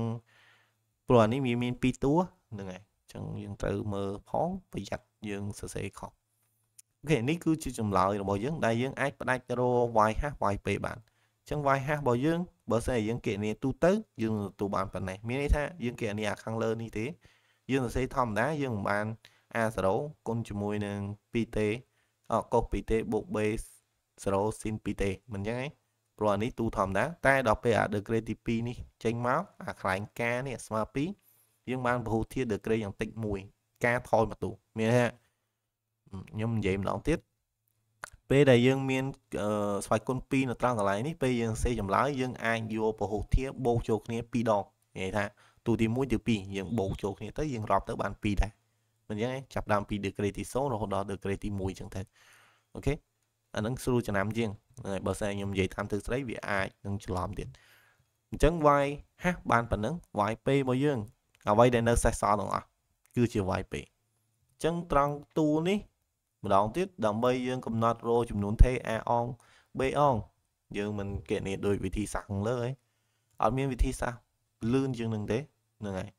ព្រោះអានេះវាមាន2តួហ្នឹងហើយចឹងយើងត្រូវមើលផងប្រយ័ត្នយើងសរសេរខុសអូខេនេះគឺជាចម្លើយរបស់យើងដែលយើងអាចផ្ដាច់រក y ហាស់ y ពេបានអញ្ចឹង y ហាស់របស់យើងបើសិនជាយើងគណនាទូទៅយើងទទួលបានប៉ុណ្ណេះមានន័យថាយើងគណនាខាងលើនេះទេ យើងសរសេរធម្មតាយើងមិនបាន a0 គុណជាមួយនឹង 2t អកុស 2t បូក b 0 sin 2t មិនអញ្ចឹងទេព្រោះអានេះទូធម្មតាតែដល់ពេលអា degree ទី2នេះចេញមកអាខ្លែងការនេះស្មើ2យើងបានពហុធាតុដឺក្រេយ៉ាងតិចមួយការថយមកទូមានថាខ្ញុំនិយាយម្ដងទៀតពេលដែលយើងមានស្វ័យគុណ2នៅត្រង់កន្លែងនេះពេលយើងសេចម្លើយយើងអាចយកពហុធាបូកចូលគ្នា2ដងនិយាយថាទូទី1ទៅ2យើងបូកចូលគ្នាទៅយើងរាប់ទៅបាន2ដែរមិនអញ្ចឹងឯងចាប់ដើមពី degree ទី0រហូតដល់ degree ទី1អញ្ចឹងទៅអូខេអានឹងស្រួលចំណាំជាងហើយបើស្អែខ្ញុំនិយាយតាមទិសស្រីវាអាចនឹងច្រឡំទៀតអញ្ចឹង y ហាស់បានប៉ុណ្ណឹង y p របស់យើងអ្វីដែលនៅសេសសល់ទាំងអស់គឺជាវាយពេកអញ្ចឹងត្រង់ទូនេះម្ដងទៀតដើម្បីយើង កំណត់រោចំនួនថេ A អង B អងយើងមិនគណនាដោយវិធីសាស្ត្រខាងលើឯងអត់មានវិធីសាស្ត្រលឿនជាងនឹងទេហ្នឹងហើយ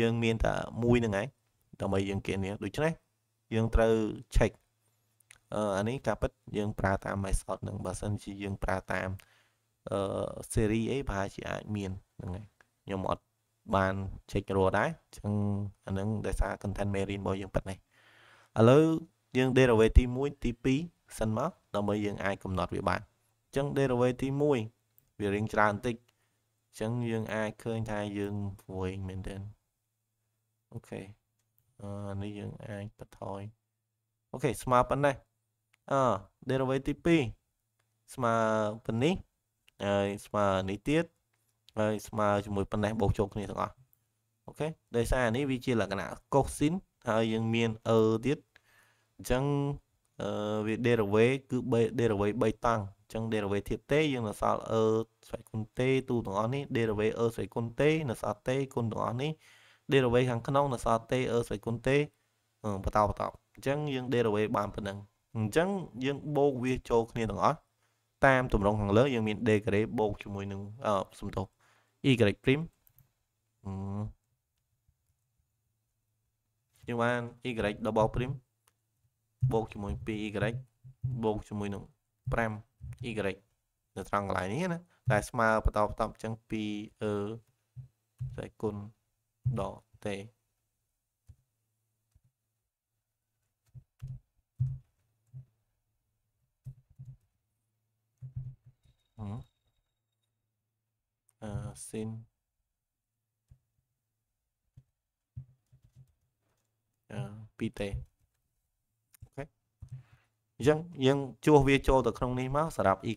យើងមានតែមួយហ្នឹងឯងដើម្បីយើងគណនាដូច្នេះយើងត្រូវ check អឺអានេះការពិតយើងប្រើតាម method ហ្នឹងបើសិនជាយើង ប្រើតាមអឺ series អីប្រហែលជាអាចមានហ្នឹងហើយខ្ញុំអត់បានចេញរួចដែរចឹងអានឹងដោយសារ content marine របស់យើងប៉ិតនេះឥឡូវយើង derivative ទី1ទី2សិនមកដើម្បីយើងអាចកំណត់វាបានអញ្ចឹង derivative ទី1វារៀងច្រើនបន្តិចអញ្ចឹងយើងអាចឃើញថាយើងវិញមែនទេអូខេអឺនេះយើងអាចបន្ថយអូខេស្មើប៉ុណ្ណេះអឺ derivative ទី2ស្មើប៉ុណ្នេះហើយស្មើនេះទៀតហើយស្មើជាមួយប៉ុណ្ណេះបូកចូលគ្នាទាំងអស់អូខេដោយសារនេះវាជាលក្ខណៈកូស៊ីនហើយយើងមានអឺទៀតអញ្ចឹងអឺវា derivate គឺ derivate 3តង់អញ្ចឹង derivate ធៀបទេយើងនៅសល់អឺស្រេចគុណទេទូទាំងអស់នេះ derivate អឺស្រេចគុណទេនៅសល់ទេគុណទាំងអស់នេះ derivate ខាងក្នុងនៅសល់ទេអឺស្រេចគុណទេបន្តបន្តអញ្ចឹងយើង derivate បានប៉ុណ្ណឹងអញ្ចឹងយើងបូកវាចូលគ្នាទាំងអស់តាមតម្រងខាងលើយើងមាន degree បូកជាមួយនឹងសំទោស y prime យើងបាន y double prime បូកជាមួយ 2y បូកជាមួយនឹង 5y នៅត្រង់កន្លែងនេះណាដែលស្មើបន្តបន្តអញ្ចឹង 2e ស្អីគុណដតទេអឺ sin អឺពីទេអូខេអញ្ចឹងយើងជួសវាចូលទៅក្នុងនេះមកសម្រាប់ y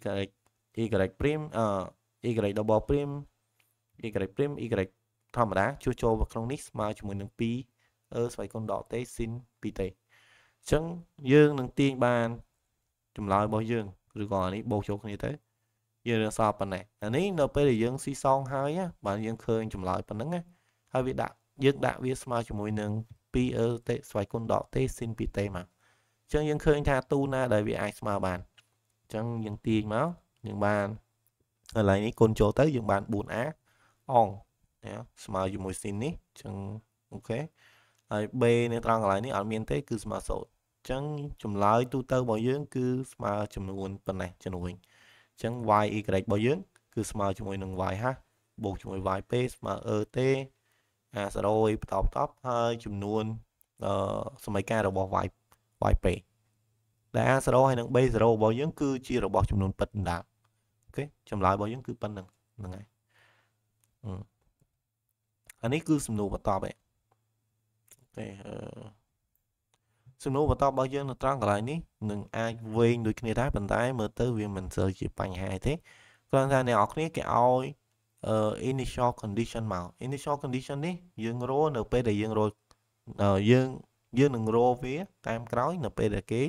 y prime អឺ y double prime y prime y ធម្មតាជួសចូលក្នុងនេះស្មើជាមួយនឹង2អឺស្វ័យគុណដកទេ sin ពីទេអញ្ចឹងយើងនឹងទាញបានចម្លើយរបស់យើងឬក៏អានេះបូកចូលគ្នាទៅយើងរៀនសល់ប៉ុណ្ណេះអានេះនៅពេលដែលយើងស៊ីសងហើយបាទយើងឃើញចម្លើយប៉ុណ្ណឹងហើយវាដាក់យើងដាក់វាស្មើជាមួយនឹង 2l ទេស្វ័យគុណដកទេស៊ីនពីទេមកអញ្ចឹងយើងឃើញថាទូណាដែលវាអាចស្មើបានអញ្ចឹងយើងទាញមកយើងបានកន្លែងនេះគុណចូលទៅយើងបាន 4a អងណាស្មើជាមួយស៊ីននេះអញ្ចឹងអូខេហើយ b នៅត្រង់កន្លែងនេះអត់មានទេគឺស្មើសូន្យអញ្ចឹងចម្លើយទូទៅរបស់យើងគឺស្មើចំនួនប៉ុណ្ណេះជំនួយ0.5អញ្ចឹង y y របស់យើងគឺស្មើជាមួយនឹង y ហាស់បូកជាមួយ y ពេស្មើ e ទេអា0បន្តបន្ទាប់ហើយចំនួនអឺសមីការរបស់ y y ពេដែល a 0ហើយនឹង b 0របស់យើងគឺជារបស់ចំនួនពិតដដែលអូខេចម្លើយរបស់យើងគឺប៉ុណ្្នឹងហ្នឹងហើយអានេះគឺសំណួរបន្តឯងអូខេអឺសំណួរបន្តរបស់យើងនៅត្រង់កន្លែងនេះនឹងអាចវែងដូចគ្នាដែរប៉ុន្តែមើលទៅវាមិនសូវជាបញ្ហាទេគ្រាន់តែអ្នកនរគ្នាគេឲ្យ initial condition មក initial condition នេះយើងរលនៅពេលដែលយើងរលយើងយើងនឹងរលវាតាមក្រោយនៅពេលដែលគេ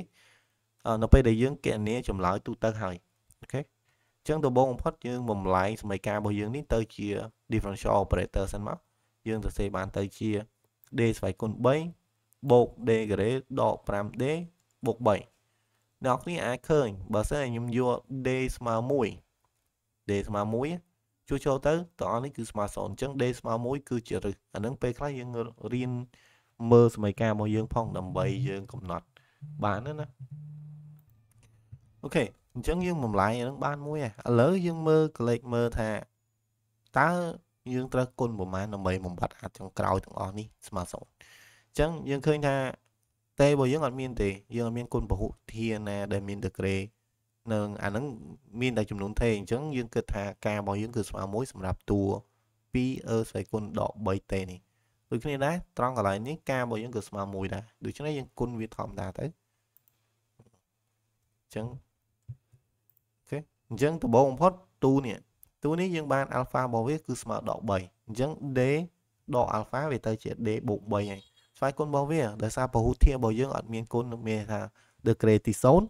នៅពេលដែលយើងគណនាចម្លើយទូទៅហើយអូខេអញ្ចឹងដំបូងបំផុតយើងបំលែងសមីការរបស់យើងនេះទៅជា differential operator សិនមកយើងសរសេរបានទៅជា d ស្វ័យគុណ3បូក d ការ៉េដក 5d បូក3អ្នកនេះអាចឃើញ បើសិនតែខ្ញុំយក d ស្មើ1 d ស្មើ1ជួសចូលទៅតអនេះគឺស្មើ0អញ្ចឹង d ស្មើ1គឺជារឹសអានឹងពេលខ្លះយើងរៀនមើលសមីការរបស់យើងផងដើម្បីយើងកំណត់បានណាអូខេអញ្ចឹងយើងបំលែងអានឹងបានមួយហើយឥឡូវយើងមើលកលេចមើលថាតើយើងត្រូវគុណប្រមាណដើម្បីបំបត្តិអាចចុងក្រោយទាំងអស់នេះស្មើ0ចឹងយើងឃើញថាទេរបស់យើងអត់មានទេយើងអត់មានគុណពហុធាណាដែលមានដក្រេនឹងអាហ្នឹងមានតែចំនួនទេអញ្ចឹងយើងគិតថាការរបស់យើងគឺស្មើមួយសម្រាប់តួ2អឺស្វ័យគុណដក3ទេនេះដូចគ្នាដែរត្រង់កន្លែងនេះការរបស់យើងគឺស្មើមួយដែរដូច្នេះយើងគុណវាធម្មតាទៅអញ្ចឹងអូខេអញ្ចឹងដំបូងបំផុតតួនេះតួនេះយើងបានអាល់ហ្វារបស់វាគឺស្មើដក3អញ្ចឹង d ដកអាល់ហ្វាវាទៅជា d បូក3ហើយស្វ័យគុណរបស់វាដោយសារពហុធានរបស់យើងអត់មានគុណមានថា the creative zone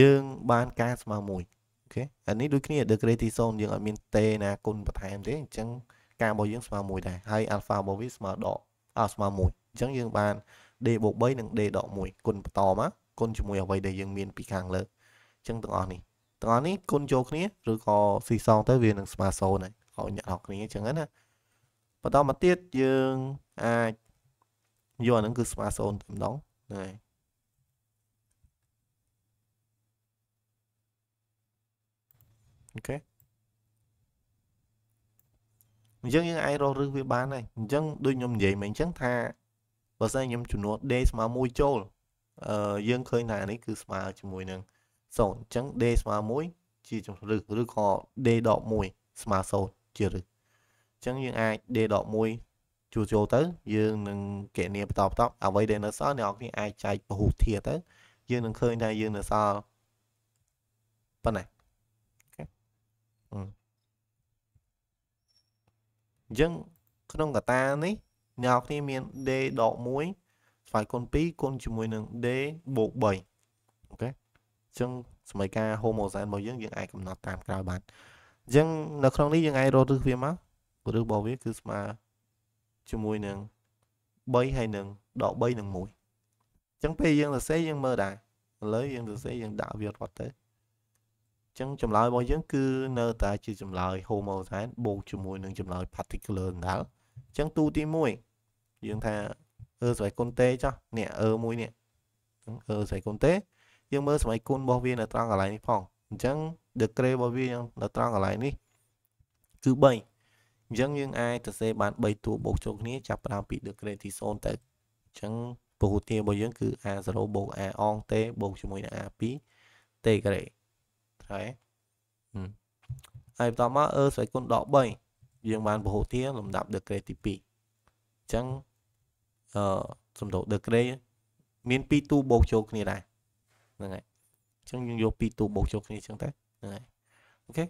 យើងបានការស្មើមួយអូខេអានេះដូចគ្នា the creative zone យើងអត់មានតេណាគុណបន្ថែមទេអញ្ចឹងការរបស់យើងស្មើមួយដែរហើយ alpha របស់វាស្មើដកអត់ស្មើមួយអញ្ចឹងយើងបាន d បូក3និង d ដក1គុណបន្តមកគុណជាមួយអ្វីដែលយើងមានពីខាងលើអញ្ចឹងទាំងអស់នេះទាំងអស់នេះគុណចូលគ្នាឬក៏ស៊ីសងទៅវានឹងស្មើ0ហើយឲ្យអ្នកនរគ្នាអញ្ចឹងណាបន្តមកទៀតយើងអាចយកអាហ្នឹងគឺស្មើ0តែម្ដងហ្នឹងហើយអូខេអញ្ចឹងយើងអាចរករឹសវាបានហើយអញ្ចឹងដូចខ្ញុំនិយាយមិញអញ្ចឹងថាបើសិនខ្ញុំចំនួន d ស្មើ1ចូលអឺយើងឃើញថានេះគឺស្មើជាមួយនឹង0អញ្ចឹង d ស្មើ1ជារឹសឬក៏ d.1 ស្មើ0ជារឹសអញ្ចឹងយើងអាច d.1 ជួចូលទៅយើងនឹងគណនាបន្តបន្តអ្វីដែលនៅសល់អ្នកនរគ្នាអាចចែកពហុធាទៅយើងនឹងឃើញថាយើងនៅសល់ប៉ុណ្ណាអញ្ចឹងក្នុងកតានេះអ្នកគ្នាមាន d ដក1ស្វ័យគុណ2គុណជាមួយនឹង d បូក3អូខេអញ្ចឹងសមីការ homogen របស់យើងយើងអាចកំណត់តាមក្រោយបានអញ្ចឹងនៅក្នុងនេះយើងអាចរកឫសវាមកព្រឹសរបស់វាគឺស្មើ0.5ជាមួយនឹង3ហើយនឹងដក3នឹង1អញ្ចឹងពេលយើងសរសេរយើងមើលដែរឥឡូវយើងសរសេរយើងដាក់វារត់ទៅអញ្ចឹងចម្លើយរបស់យើងគឺនៅតែជាចម្លើយ homozyme បូកជាមួយនឹងចម្លើយ particular ដដែលអញ្ចឹងទូទី1យើងថាអឺស្វ័យគុណទេចោះនេះអឺមួយនេះអឺស្វ័យគុណទេយើងមើលស្វ័យគុណរបស់វានៅត្រង់កន្លែងនេះផងអញ្ចឹង degree របស់វានៅត្រង់កន្លែងនេះគឺ3អញ្ចឹងយើងអាចសរសេរបាន3តួបូកចូលគ្នា ចាប់ផ្ដើមពី the grade ទី0ទៅអញ្ចឹងពហុទារបស់យើង គឺ a0 បូក a អង t បូកជាមួយនឹង a2 t grade ត្រូវហើយបន្តមកអឺស្វ័យគុណដក3យើងបានពហុទាលំដាប់ the grade ទី2អញ្ចឹងអឺសំដៅ the grade មាន2តួបូកចូលគ្នាដែរហ្នឹងហើយអញ្ចឹងយើងយក2តួបូកចូលគ្នាអញ្ចឹងទៅហ្នឹងហើយអូខេ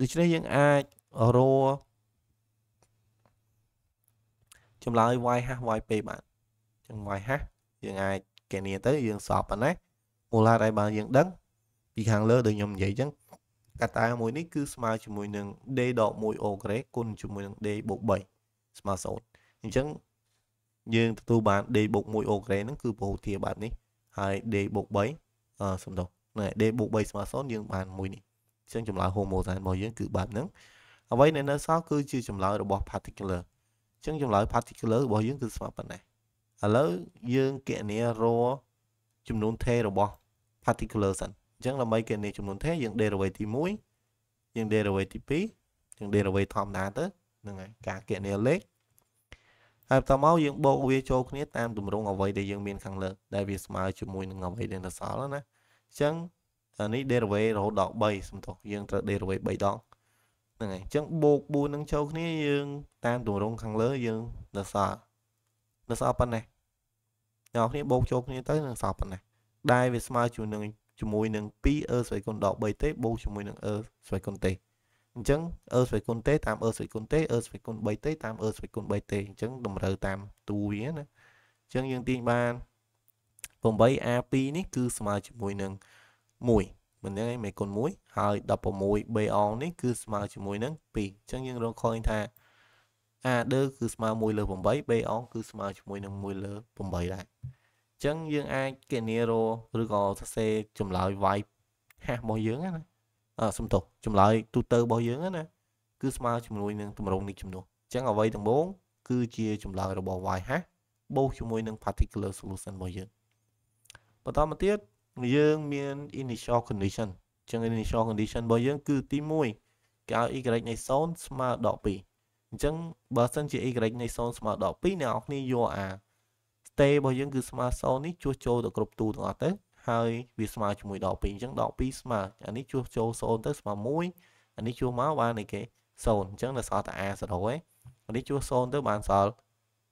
ដូច្នេះយើងអាចរัวចម្លើយ y ហាស់ y ពេបាទអញ្ចឹង y ហាស់យើងអាចកេនាទៅយើងសອບប៉ុណ្ណាមូលហេតុឲ្យបានយើងដឹងពីខាងលើដូចខ្ញុំនិយាយអញ្ចឹងកតាមួយនេះគឺស្មើជាមួយនឹង d ដក 1o ក្រេគុណជាមួយនឹង d បូក3ស្មើ0អញ្ចឹងយើងទទួលបាន d បូក 1o ក្រេហ្នឹងគឺពហុធាបែបនេះហើយ d បូក3អឺសំដៅណែ d បូក3ស្មើ0យើងបានមួយនេះអញ្ចឹងចម្លើយ homogeneous របស់យើងគឺបែបហ្នឹងអ្វីដែលនៅសល់គឺជាចម្លើយរបស់ particular អញ្ចឹងចម្លើយ particular របស់យើងគឺស្មើប៉ុណ្ណេះឥឡូវយើងគណនារចំនួនថេរបស់ particular សិនអញ្ចឹងដើម្បីគណនាចំនួនថេយើង derivative ទី1យើង derivative ទី2យើង derivative ធម្មតាទៅហ្នឹងហើយការគណនាលេខហើយបន្តមកយើងបូកវាចូលគ្នាតាមទម្រង់អ្វីដែលយើងមានខាងលើដែលវាស្មើជាមួយនឹងអ្វីដែលនៅសល់ណាអញ្ចឹងនេះ derivative រហូតដល់3សំទោសយើងត្រូវ derivative 3ដងហ្នឹងហើយអញ្ចឹងបូក4នឹងចូលគ្នាយើងតាមទម្រង់ខាងលើយើងនៅសល់នៅសល់ប៉ុណ្ណេះអ្នកគ្នាបូកចូលគ្នាទៅនឹងសល់ប៉ុណ្ណេះដែលវាស្មើជាមួយនឹងជាមួយនឹង 2e ស្វ័យគុណដល់3ទេបូកជាមួយនឹង e ស្វ័យគុណទេអញ្ចឹង e ស្វ័យគុណទេតាម e ស្វ័យគុណទេ e ស្វ័យគុណ3ទេតាម e ស្វ័យគុណ3ទេអញ្ចឹងតម្រូវតាមទូវាណាអញ្ចឹងយើងទាញបាន 8a2 នេះគឺស្មើជាមួយនឹង1មិនដឹងឯមេគុណ1ហើយ16 b អងនេះគឺស្មើជាមួយនឹង2អញ្ចឹងយើងរកឃើញថា a ដើគឺស្មើ1លើ8 b អងគឺស្មើជាមួយនឹង1លើ8ដែរអញ្ចឹងយើងអាចគណនារឬក៏សរសេរចម្លើយ y ហាស់របស់យើងណាអឺសំទោសចម្លើយទូទៅរបស់យើងណាគឺស្មើជាមួយនឹងទម្រង់នេះចំនួនអញ្ចឹងអ្វីដំបូងគឺជាចម្លើយរបស់ y ហាស់បូកជាមួយនឹង particular solution របស់យើងបន្តមកទៀតយើងមាន initial condition អញ្ចឹង initial condition របស់យើងគឺទី1គេឲ្យ y នៃ0ស្មើដល់2អញ្ចឹងបើសិនជា y នៃ0ស្មើដល់2អ្នកនរគ្នាយកអា stay របស់យើងគឺស្មើ0នេះជួសចូលទៅគ្រប់ទូទាំងអស់ទៅហើយវាស្មើជាមួយដល់2អញ្ចឹងដល់2ស្មើអានេះជួសចូល0ទៅស្មើ1អានេះជួសមកបានឯគេ0អញ្ចឹងនៅសល់តែ a 0ឯងអានេះជួស0ទៅបានសល់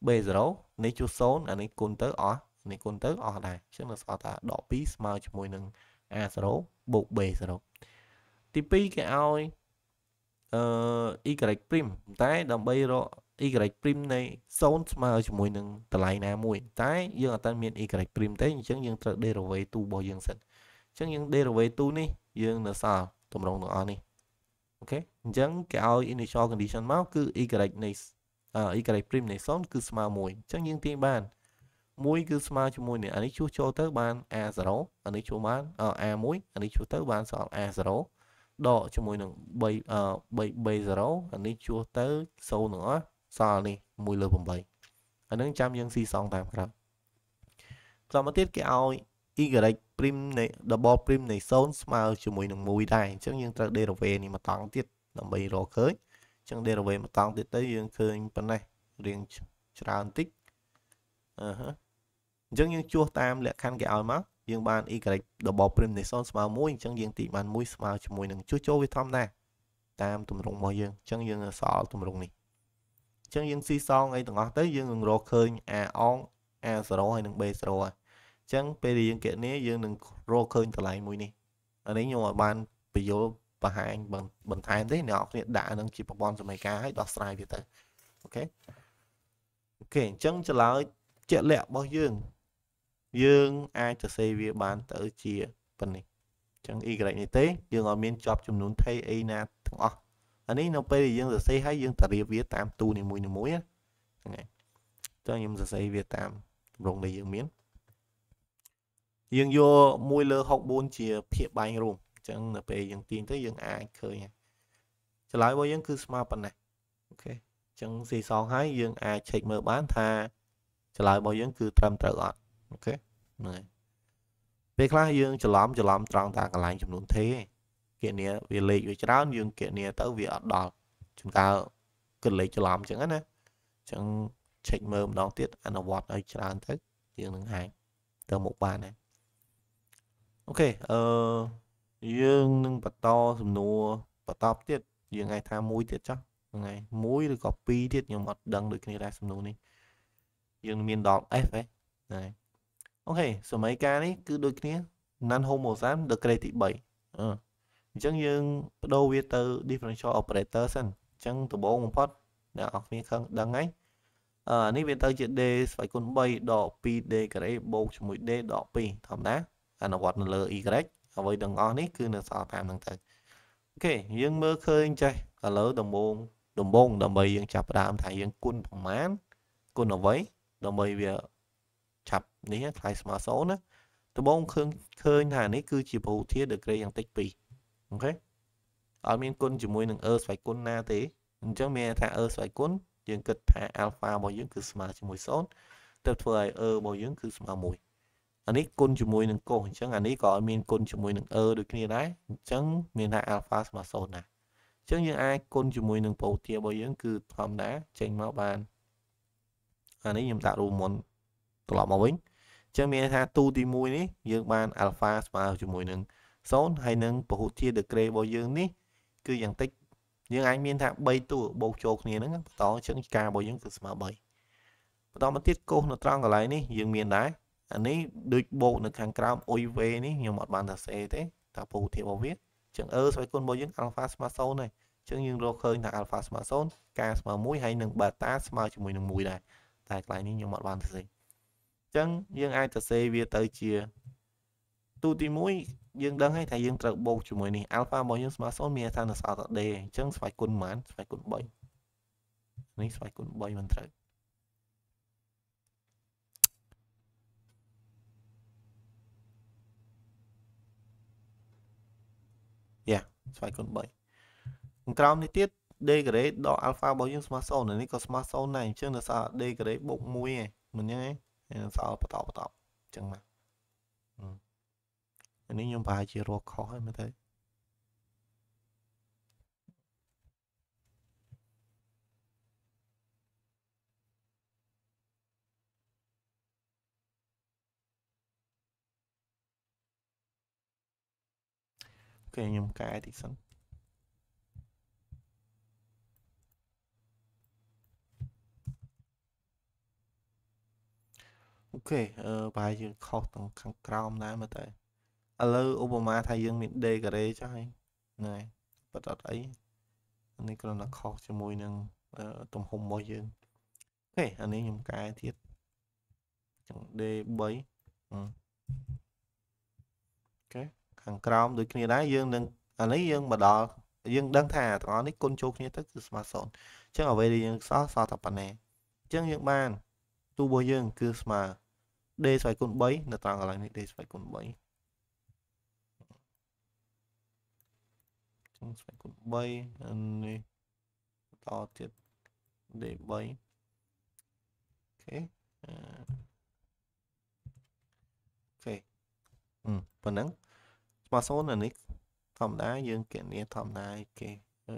b 0នេះជួស0អានេះគុណទៅអស់នេះគុណទៅអស់ដែរអញ្ចឹងនៅស្អល់ថាដក2ស្មើជាមួយនឹង a0 បូក b0 ទី2គេឲ្យអឺ y' ព្រីមតែដើម្បីរក y' ព្រីមនៃ0ស្មើជាមួយនឹងតម្លៃណាមួយតែយើងអត់ទាន់មាន y' ព្រីមទេអញ្ចឹងយើងត្រូវ derivative 2របស់យើងសិនអញ្ចឹងយើង derivative 2នេះយើងនៅសល់តម្រងទាំងអស់នេះអូខេអញ្ចឹងគេឲ្យ initial condition មកគឺ y នៃ y' ព្រីមនៃ0គឺស្មើ1អញ្ចឹងយើងទាញបាន1គឺស្មើជាមួយនេះអានេះជួសចូលទៅបាន A0 អានេះជួសបាន A1 អានេះជួសទៅបានសល់ A0 ដកជាមួយនឹង3 3B0 អានេះជួសទៅ0ទាំងអស់សល់នេះ1លើ8អានឹងចាំយើងស៊ីសងតាមក្រោយបន្តមកទៀតគេឲ្យ y prim នៃ double prim នៃ0ស្មើជាមួយនឹង1ដែរអញ្ចឹងយើងត្រូវ derivative នេះមកតង់ទៀតដើម្បីរកឃើញអញ្ចឹង derivative មកតង់ទៀតទៅយើងឃើញប៉ុណ្ណេះរៀងច្រើនតិចអឺហឺអញ្ចឹងយើងជួសតាមលក្ខខណ្ឌគេឲ្យមកយើងបាន y ដបព្រីមនៃ0ស្មើ1អញ្ចឹងយើងទីបាន1ស្មើជាមួយនឹងជួសចូលវាធម្មតាតាមទម្រង់របស់យើងអញ្ចឹងយើងសល់ទម្រង់នេះអញ្ចឹងយើងស៊ីសងអីទាំងអស់ទៅយើងនឹងរកឃើញ a អង a 0ហើយនឹង b 0ហើយអញ្ចឹងពេលដែលយើងកណនីយើងនឹងរកឃើញតម្លៃមួយនេះអានេះខ្ញុំឲ្យបានបញ្យល់បង្ហាញបន្ថែមទេអ្នកនរគ្នាដាក់នឹងជាប្រព័ន្ធសមីការឲ្យដោះស្រាយវាទៅអូខេអូខេអញ្ចឹងចម្លើយជាក់លាក់របស់យើងយើងអាចសរសេរវាបានទៅជាប៉ុណ្នេះអញ្ចឹង y នេះទេយើងអត់មានជាប់ចំនួនថេអីណាទាំងអស់អានេះនៅពេលដែលយើងសរសេរហើយយើងតរៀបវាតាមទូនីមួយៗហ្នឹងហើយតើខ្ញុំសរសេរវាតាមទម្រង់ដែលយើងមានយើងយកមួយលើ64ជាភាគបែងរួមអញ្ចឹងនៅពេលយើងទាញទៅយើងអាចឃើញចម្លើយរបស់យើងគឺស្មើប៉ុណ្ណេះអូខេអញ្ចឹងសេសងហើយយើងអាចឆែកមើលបានថាចម្លើយរបស់យើងគឺត្រឹមត្រូវអត់អូខេណាពេលខ្លះយើងច្រឡំច្រឡំត្រង់តាកន្លែងចំនួនទេគណនាវាលេខវាច្រើនយើងគណនា ទៅវាអត់ដល់ជួនកាលគិតលេខច្រឡំអញ្ចឹងណាអញ្ចឹង check មើលម្ដងទៀតអនុវត្តឲ្យច្រើនទៅយើងនឹងអាចទៅមុខបានដែរអូខេអឺយើងនឹងបន្តសំណួរបន្តទៀតយើងអាចថាមួយទៀតចុះហ្នឹងហើយមួយឬក៏ពីរទៀតខ្ញុំអត់ដឹងដូចគ្នាដែរសំណួរនេះយើងមានដល់ F ហ្នឹងហើយអូខេសមីការនេះគឺដូចគ្នា non homosan the grade ទី3អញ្ចឹងយើងបដូរវាទៅ differential operator សិនអញ្ចឹងដំបូងបំផុតអ្នកអរគ្នាខឹងដឹងហើយអឺនេះវាទៅជា d ស្វ័យគុណ3ដក 2d ការ៉េបូកជាមួយ d ដក2ធម្មតាអនុវត្តនៅលើ y អ្វីទាំងអស់នេះគឺនៅសល់តាមហ្នឹងទៅអូខេយើងមើលឃើញចេះឥឡូវដំបូងដំបូងដើម្បីយើងចាប់ផ្ដើមថាយើងគុណប្រមាណគុណអ្វីដើម្បីវាឆាប់នេះថ្លៃស្មើសូន្យណាដំបូងឃើញឃើញថានេះគឺជាពហុធាតុ degree យ៉ាងតិច2អូខេអត់មានគុណជាមួយនឹង earth ស្វ័យគុណណាទេអញ្ចឹងមានថា earth ស្វ័យគុណយើងគិតថា alpha របស់យើង គឺស្មើជាមួយ0ទៅធ្វើឲ្យ e របស់យើងគឺស្មើ1អានេះគុណជាមួយនឹង cos អញ្ចឹងអានេះក៏ឲ្យមានគុណជាមួយនឹង e ដូចគ្នាដែរអញ្ចឹងមានថា alpha ស្មើ0ណាអញ្ចឹងយើងអាចគុណជាមួយនឹងពហុធាតុរបស់យើងគឺធម្មតាចេញមកបានអានេះខ្ញុំដាក់រូបមុនត្រឡប់មកវិញអញ្ចឹងមានន័យថាទូទី1នេះយើងបាន alpha ស្មើជាមួយនឹង0ហើយនឹងពហុធាតុ degree របស់យើងនេះគឺយ៉ាងតិចយើងអាចមានថា3ទូបូកចូលគ្នាហ្នឹងបន្តអញ្ចឹងការរបស់យើងគឺស្មើ3បន្តមកទៀតកោសនៅត្រង់កន្លែងនេះយើងមានដែរអានេះដូចបូកនៅខាងក្រោមអ៊ុយវេនេះខ្ញុំអត់បានថាសេទេតែពហុធាតុរបស់វាចឹងអឺស្វ័យគុណរបស់យើង alpha ស្មើ0ហើយចឹងយើងរកឃើញថា alpha ស្មើ0ការស្មើ1ហើយនឹង beta ស្មើជាមួយនឹង1ដែរតែកន្លែងនេះខ្ញុំអត់បានទេចឹងយើងអាចសរសេរវាទៅជាទូទី1យើងដឹងហើយថាយើងត្រូវបូកជាមួយនេះ alpha របស់យើងស្មើ0មានន័យថានៅសល់តែ d អញ្ចឹងស្វ័យគុណប៉ុន្មានស្វ័យគុណ3នេះស្វ័យគុណ3មិនត្រូវយ៉ាស្វ័យគុណ3ក្រោមនេះទៀត d grade ដល់ alpha របស់យើងស្មើ0នៅនេះក៏ស្មើ0ដែរអញ្ចឹងនៅសល់ d grade បូក1ឯងមិនអញ្ចឹងឯងសល់បន្តបន្តអញ្ចឹងមកអានេះខ្ញុំប្រហែលជារកខុសហើយមើលទៅគេខ្ញុំកែតិចសិនអូខេអឺប្រហែលយើងខុសទៅខាងក្រោមដែរមើលតើឥឡូវឧបមាថាយើងមាន D ការ៉េចុះហើយណែបាត់អត់អីនេះគ្រាន់តែខុសជាមួយនឹងទំហំរបស់យើងអូខេអានេះខ្ញុំកែទៀតចឹង D 3អូខេខាងក្រោមដូចគ្នាដែរយើងនឹងអានេះយើងមកដល់យើង ដឹងថាទាំងអស់នេះគុណចូលគ្នាទៅគឺស្មើ0អញ្ចឹងអ្វីដែលយើងសល់សល់តែប៉ុណ្ណេះអញ្ចឹងយើងបាន ទូរបស់យើងគឺស្មើ0 d ស្វ័យគុណ3នៅត្រង់កន្លែងនេះ d ស្វ័យគុណ3អញ្ចឹងស្វ័យគុណ3នេះបន្តទៀត d 3អូខេអូខេអឺប៉ុណ្ណឹងស្មើ0អានេះធម្មតាយើងគណនាធម្មតាគេអឺ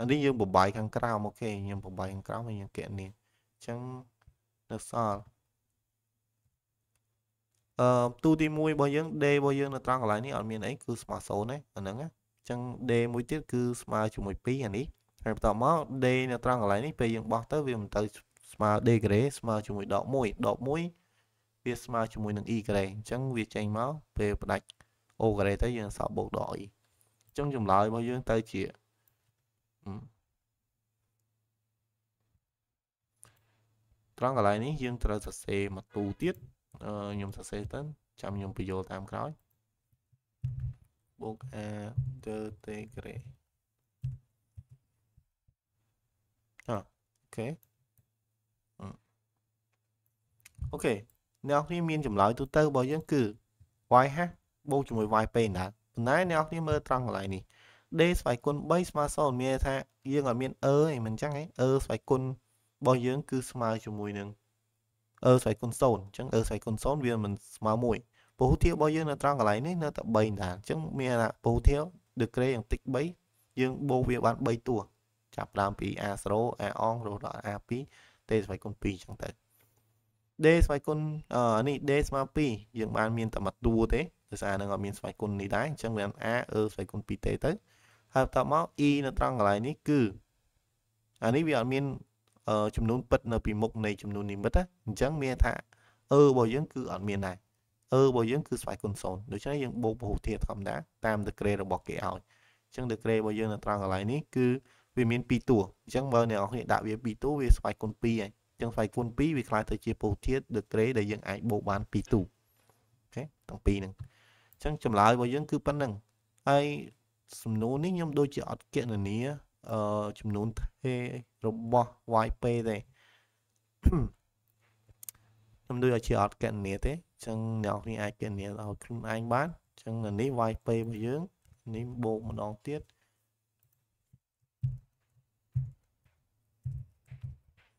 អានេះយើងបបាយខាងក្រោមអូខេខ្ញុំបបាយខាងក្រោមហើយយើងគណនាអញ្ចឹងនៅសល់អឺទូទី1របស់យើង D របស់យើងនៅត្រង់កន្លែងនេះអត់មានអីគឺស្មើ0ទេអាហ្នឹងណាអញ្ចឹង D មួយទៀតគឺស្មើជាមួយ2អានេះហើយបន្តមក D នៅត្រង់កន្លែងនេះពេលយើងបោះទៅវាមិនទៅស្មើ D ក្រេស្មើជាមួយដក1ដក1វាស្មើជាមួយនឹង E ក្រេអញ្ចឹងវាចេញមកពេលផ្ដាច់ O ក្រេទៅយើងសល់បូកដក E អញ្ចឹងចម្លើយរបស់យើងទៅជាត្រង់កន្លែងនេះយើងត្រូវសរសេរមកទូទៀតខ្ញុំសរសេរទៅចាំខ្ញុំបញ្យល់តាមក្រោយបូក a integrate អអូខេអូខេអ្នកនរមានចម្លើយទូទៅរបស់យើងគឺ y ហាបូកជាមួយ y ពេងដែរប៉ុន្តែអ្នកនរមើលត្រង់កន្លែងនេះ d ស្វ័យគុណ3ស្មើ0មានន័យថាយើងអត់មាន e ឯងមិនអញ្ចឹងឯង e ស្វ័យគុណរបស់យើងគឺស្មើជាមួយនឹង3អឺស្វ័យគុណ0អញ្ចឹងអឺស្វ័យគុណ0វាមិនស្មើមួយពហុធារបស់យើងនៅត្រង់កន្លែងនេះនៅតែ3ដែរអញ្ចឹងមានអាពហុធា degree យ៉ាងតិច3យើងបូកវាបាន3តួចាប់ដើមពី A0 A អងរហូតដល់ A2 D ស្វ័យគុណ2អញ្ចឹងទៅ D ស្វ័យគុណនេះ D ស្មើ2យើងបានមានតែមួយតួទេដោយសារនឹងអត់មានស្វ័យគុណនេះដែរអញ្ចឹងវា A E ស្វ័យគុណ 2D ទៅហើយបន្តមក E នៅត្រង់កន្លែងនេះគឺអានេះវាអត់មានចំនួនពិតនៅពីមុខនៃចំនួននិមិត្តណាអញ្ចឹងមានថាអឺរបស់យើង គឺអត់មានដែរអឺរបស់យើងគឺស្វ័យគុណសូន្យដូច្នេះយើងបូកពហុធាតុធម្មតាតាម degree របស់គេឲ្យអញ្ចឹង degree របស់យើងនៅត្រង់កន្លែងនេះគឺវាមាន2តួអញ្ចឹងបើអ្នកនរគ្នាដាក់វា2តួវាស្វ័យគុណ2ហើយអញ្ចឹងស្វ័យគុណ2វាខ្លាយទៅជាពហុធាតុ degree ដែលយើងអាចបូកបាន2តួអូខេទាំងពីរហ្នឹងអញ្ចឹងចម្លើយរបស់យើងគឺប៉ុណ្្នឹងហើយសំណួរនេះខ្ញុំដូចជាអត់គណនាអឺចំនួនថេរបស់ YPay ទេខ្ញុំដូចឲ្យជាអត់កណនីទេអញ្ចឹងអ្នកនេះអាចកណនីឲ្យខ្លួនឯងបានអញ្ចឹងនេះ YPay របស់យើងនេះបូកម្ដងទៀត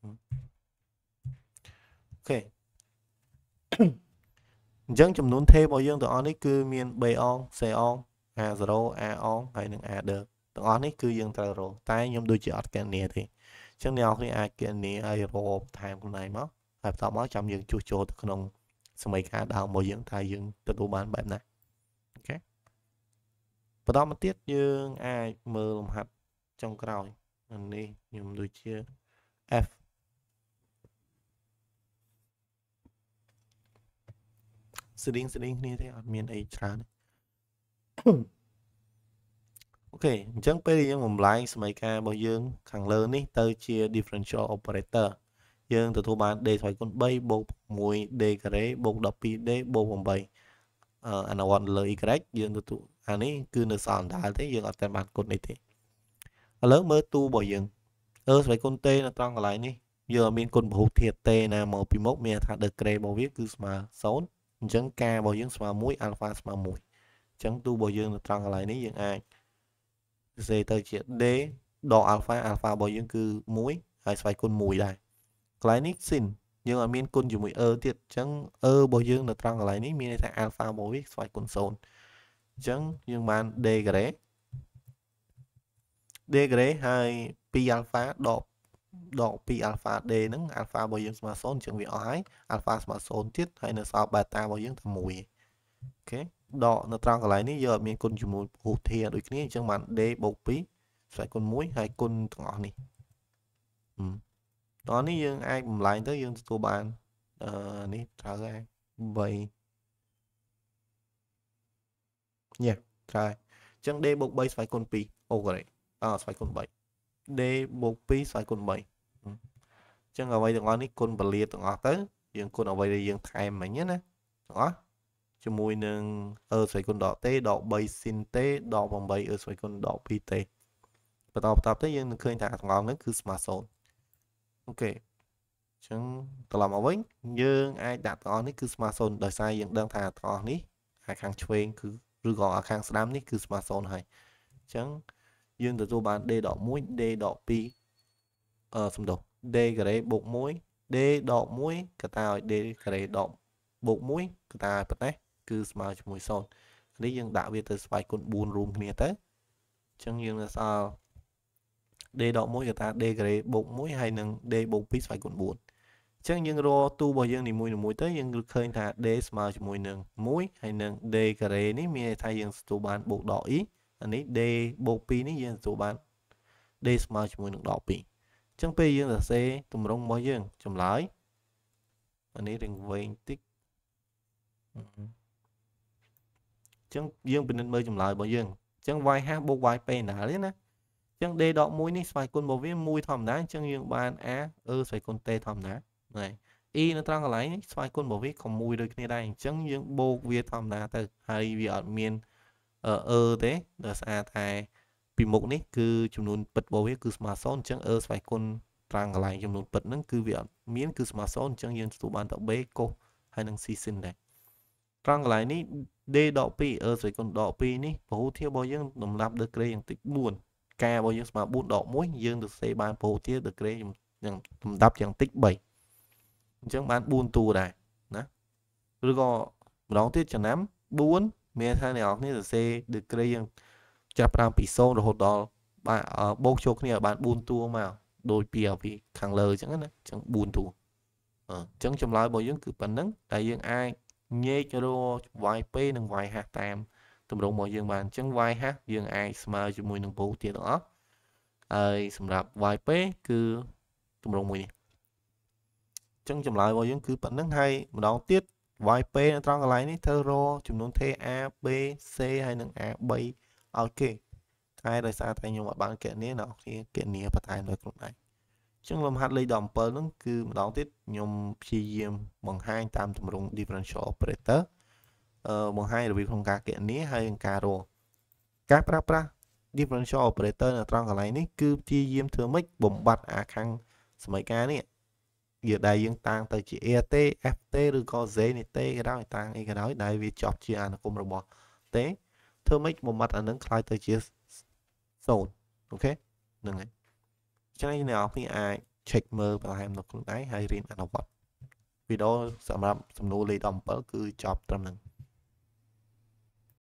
អូខេអញ្ចឹងចំនួនថេរបស់យើងទាំងអស់នេះគឺមាន3អង4អង50 A អងហើយនិង A ដឺទាំងអស់នេះគឺយើងត្រូវរកតែខ្ញុំដូចជាអត់កណនីទេអញ្ចឹងអ្នកនរគ្នាអាចកណនីឲ្យរកបន្ថែមខ្លួនឯងមកហើយបន្តមកចាំយើងជួសជុលទៅក្នុង សម័យកាលដើមរបស់យើងថាយើងទទួលបានបែបណាអូខេបន្តមកទៀតយើងអាចមើលលំហាត់ចុងក្រោយនេះខ្ញុំដូចជា F ស្តីងស្តីងគ្នាទេអត់មានអីច្រើនទេអូខេអញ្ចឹងពេលយើងបំលែងសមីការរបស់យើងខាងលើនេះទៅជា differential operator យើងទទួលបាន d ថ្មីគុណ3បូក 6d ការ៉េបូក 12d បូក8អនុវត្តលើ y យើងទទួលអានេះគឺនៅសល់ដដែលទេយើងអត់ទាន់បានគុណនេះទេឥឡូវមើលទូរបស់យើងអឺស្វ័យគុណទេនៅត្រង់កន្លែងនេះយើងអត់មានគុណពហុធាតុទេណាមកពីមុខមានថា the gray របស់វាគឺស្មើ0អញ្ចឹងការរបស់យើងស្មើ1 alpha ស្មើ1អញ្ចឹងទូរបស់យើងនៅត្រង់កន្លែងនេះយើងអាចសរសេរទៅជា d ដក alpha alpha របស់យើងគឺ1ហើយស្វ័យគុណ1ដែរកន្លែងនេះ sin យើងអត់មានគុណជាមួយ e ទៀតអញ្ចឹង e របស់យើងនៅត្រង់កន្លែងនេះមានន័យថា alpha មកវិញស្វ័យគុណ0អញ្ចឹងយើងបាន d ការ៉េ d ការ៉េហើយ2 alpha ដកដក2 alpha d ហ្នឹង alpha របស់យើងស្មើ0អញ្ចឹងវាអស់ហើយ alpha ស្មើ0ទៀតហើយនៅសល់ beta របស់យើងតែ1អូខេដកនៅត្រង់កន្លែងនេះយើងអត់មានគុណជាមួយហូធាដូចគ្នាអញ្ចឹងបាន d បូក2ស្វែងគុណ1ហើយគុណទាំងអស់នេះតោះនេះយើងអាចបំលែងទៅយើងទទួលបានអឺនេះត្រូវហើយ3ញ៉ាត្រូវហើយអញ្ចឹង d បូក3ស្វែងគុណ2អូខេអស្វែងគុណ3 d បូក2ស្វែងគុណ3អញ្ចឹងអ្វីទាំងអស់នេះគុណពលាទាំងអស់ទៅយើងគុណអ្វីដែលយើងថែមមិញណាទាំងអស់ជាមួយនឹងអឺស្វ័យគុណដកទេដក3ស៊ីនទេដក8អឺស្វ័យគុណដក2ទេបន្តបន្តទៅយើងនឹងឃើញថាទាំងអស់ហ្នឹងគឺស្មើសូន្យអូខេអញ្ចឹងត្រឡប់មកវិញយើងអាចដាក់ទាំងអស់នេះគឺស្មើសូន្យដោយសារយើងដឹងថាទាំងអស់នេះអាខាងឆ្វេងគឺឬក៏អាខាងស្ដាំនេះគឺស្មើសូន្យហើយអញ្ចឹងយើងទទួលបាន d ដក1 d ដក2អឺសំដៅ d ការ៉េបូក1 d ដក1កតាឲ្យ d ការ៉េដកបូក1កតាឲ្យប៉ុណ្ណេះគឺស្មើជាមួយ0នេះយើងដាក់វាទៅស្វ័យគុណ4រួមគ្នាទៅអញ្ចឹងយើងនៅសល់ d ដក1គេថា d ការ៉េបូក1ហើយនឹង d បូក2ស្វ័យគុណ4អញ្ចឹងយើងរកទូរបស់យើងនីមួយៗទៅយើងឃើញថា d ស្មើជាមួយនឹង1ហើយនឹង d ការ៉េនេះមានន័យថាយើងទទួលបានបូកដក e អានេះ d បូក2នេះយើងទទួលបាន d ស្មើជាមួយនឹងដក2អញ្ចឹងពេលយើងសរសេរតម្រងរបស់យើងចម្លើយអានេះរៀងវែងតិច Mm-hmm. ចឹងយើងពិនិត្យមើលចម្លើយរបស់យើងអញ្ចឹង y 5បូក y ពេលណាទេណាអញ្ចឹង d ដក1នេះស្វ័យគុណរបស់វា1ធម្មតាអញ្ចឹងយើងបាន a អឺស្វ័យគុណ t ធម្មតាហ្នឹង e នៅត្រង់កន្លែងនេះស្វ័យគុណរបស់វាក៏1ដូចគ្នាដែរអញ្ចឹងយើងបូកវាធម្មតាទៅហើយវាអត់មានអឺទេដោយសារតែពីមុខនេះគឺចំនួនពិតរបស់វាគឺស្មើ0អញ្ចឹងអឺស្វ័យគុណត្រង់កន្លែងចំនួនពិតហ្នឹងគឺវាអត់មានគឺស្មើ0អញ្ចឹងយើងទទួលបានតែ b កុសហើយនឹង c sin ដែរត្រង់កន្លែងនេះ D ដក2អឺស្រីគុណដក2នេះពហុធារបស់យើងដំណាប់ដឺក្រេយ៉ាងតិច4ការរបស់យើងស្មើ4ដក1យើងទៅសេបានពហុធាដឺក្រេយ៉ាងលំដាប់យ៉ាងតិច3អញ្ចឹងបាន4តួដែរណាឬក៏ម្ដងទៀតចំណាំ4មានថាអ្នកនរគ្នាសរសេរដឺក្រេយ៉ាងចាប់ផ្ដើមពី0រហូតដល់បាទបូកចូលគ្នាឲ្យបាន4តួមកដូចពីពីខាងលើអញ្ចឹងណាអញ្ចឹង4តួអញ្ចឹងចម្លើយរបស់យើងគឺប៉ុណ្្នឹងតែយើងអាចញែករវាយពេនិងវាយហាស់តាមតម្រងរបស់យើងបានអញ្ចឹងវាយហាស់យើងអាចស្មើជាមួយនឹងពូទៀតទាំងអស់ហើយសម្រាប់វាយពេគឺតម្រងមួយនេះអញ្ចឹងចម្លើយរបស់យើងគឺប៉ុណ្្នឹងហើយម្ដងទៀត YP នៅត្រង់កន្លែងនេះធ្វើរចំនួន TA B C ហើយនិង A3 ឲ្យគេតែដោយសារតែខ្ញុំអត់បានគណនាអ្នកនាគណនាបន្ថែមដោយខ្លួនឯងចឹងលំហាត់លេខ17ហ្នឹងគឺម្ដងទៀតខ្ញុំព្យាយាមបង្ហាញតាមទម្រង់ differential operator អឺបង្ហាញរបៀបក្នុងការគណនាហើយនិងការរកការប្រើប្រាស់ differential operator នៅត្រង់កន្លែងនេះគឺព្យាយាមធ្វើម៉េចបំបត្តិអាខាំងសមីការនេះវាដែលយើងតាំងទៅជា A ទេ F ទេឬក៏ Z នេះទេក៏ដោយតាំងអីក៏ដោយដែលវាចប់ជាអនុគមរបស់ទេធ្វើម៉េចបំបត្តិអានឹងคล้ายទៅជា0អូខេហ្នឹងហើយអញ្ចឹងអ្នកនរគ្នាអាច check មើលបន្ថែមនៅខ្លួនឯងហើយរៀនអនុវត្តវីដេអូសម្រាប់សំណួរលេខ17គឺចប់ត្រឹមនឹង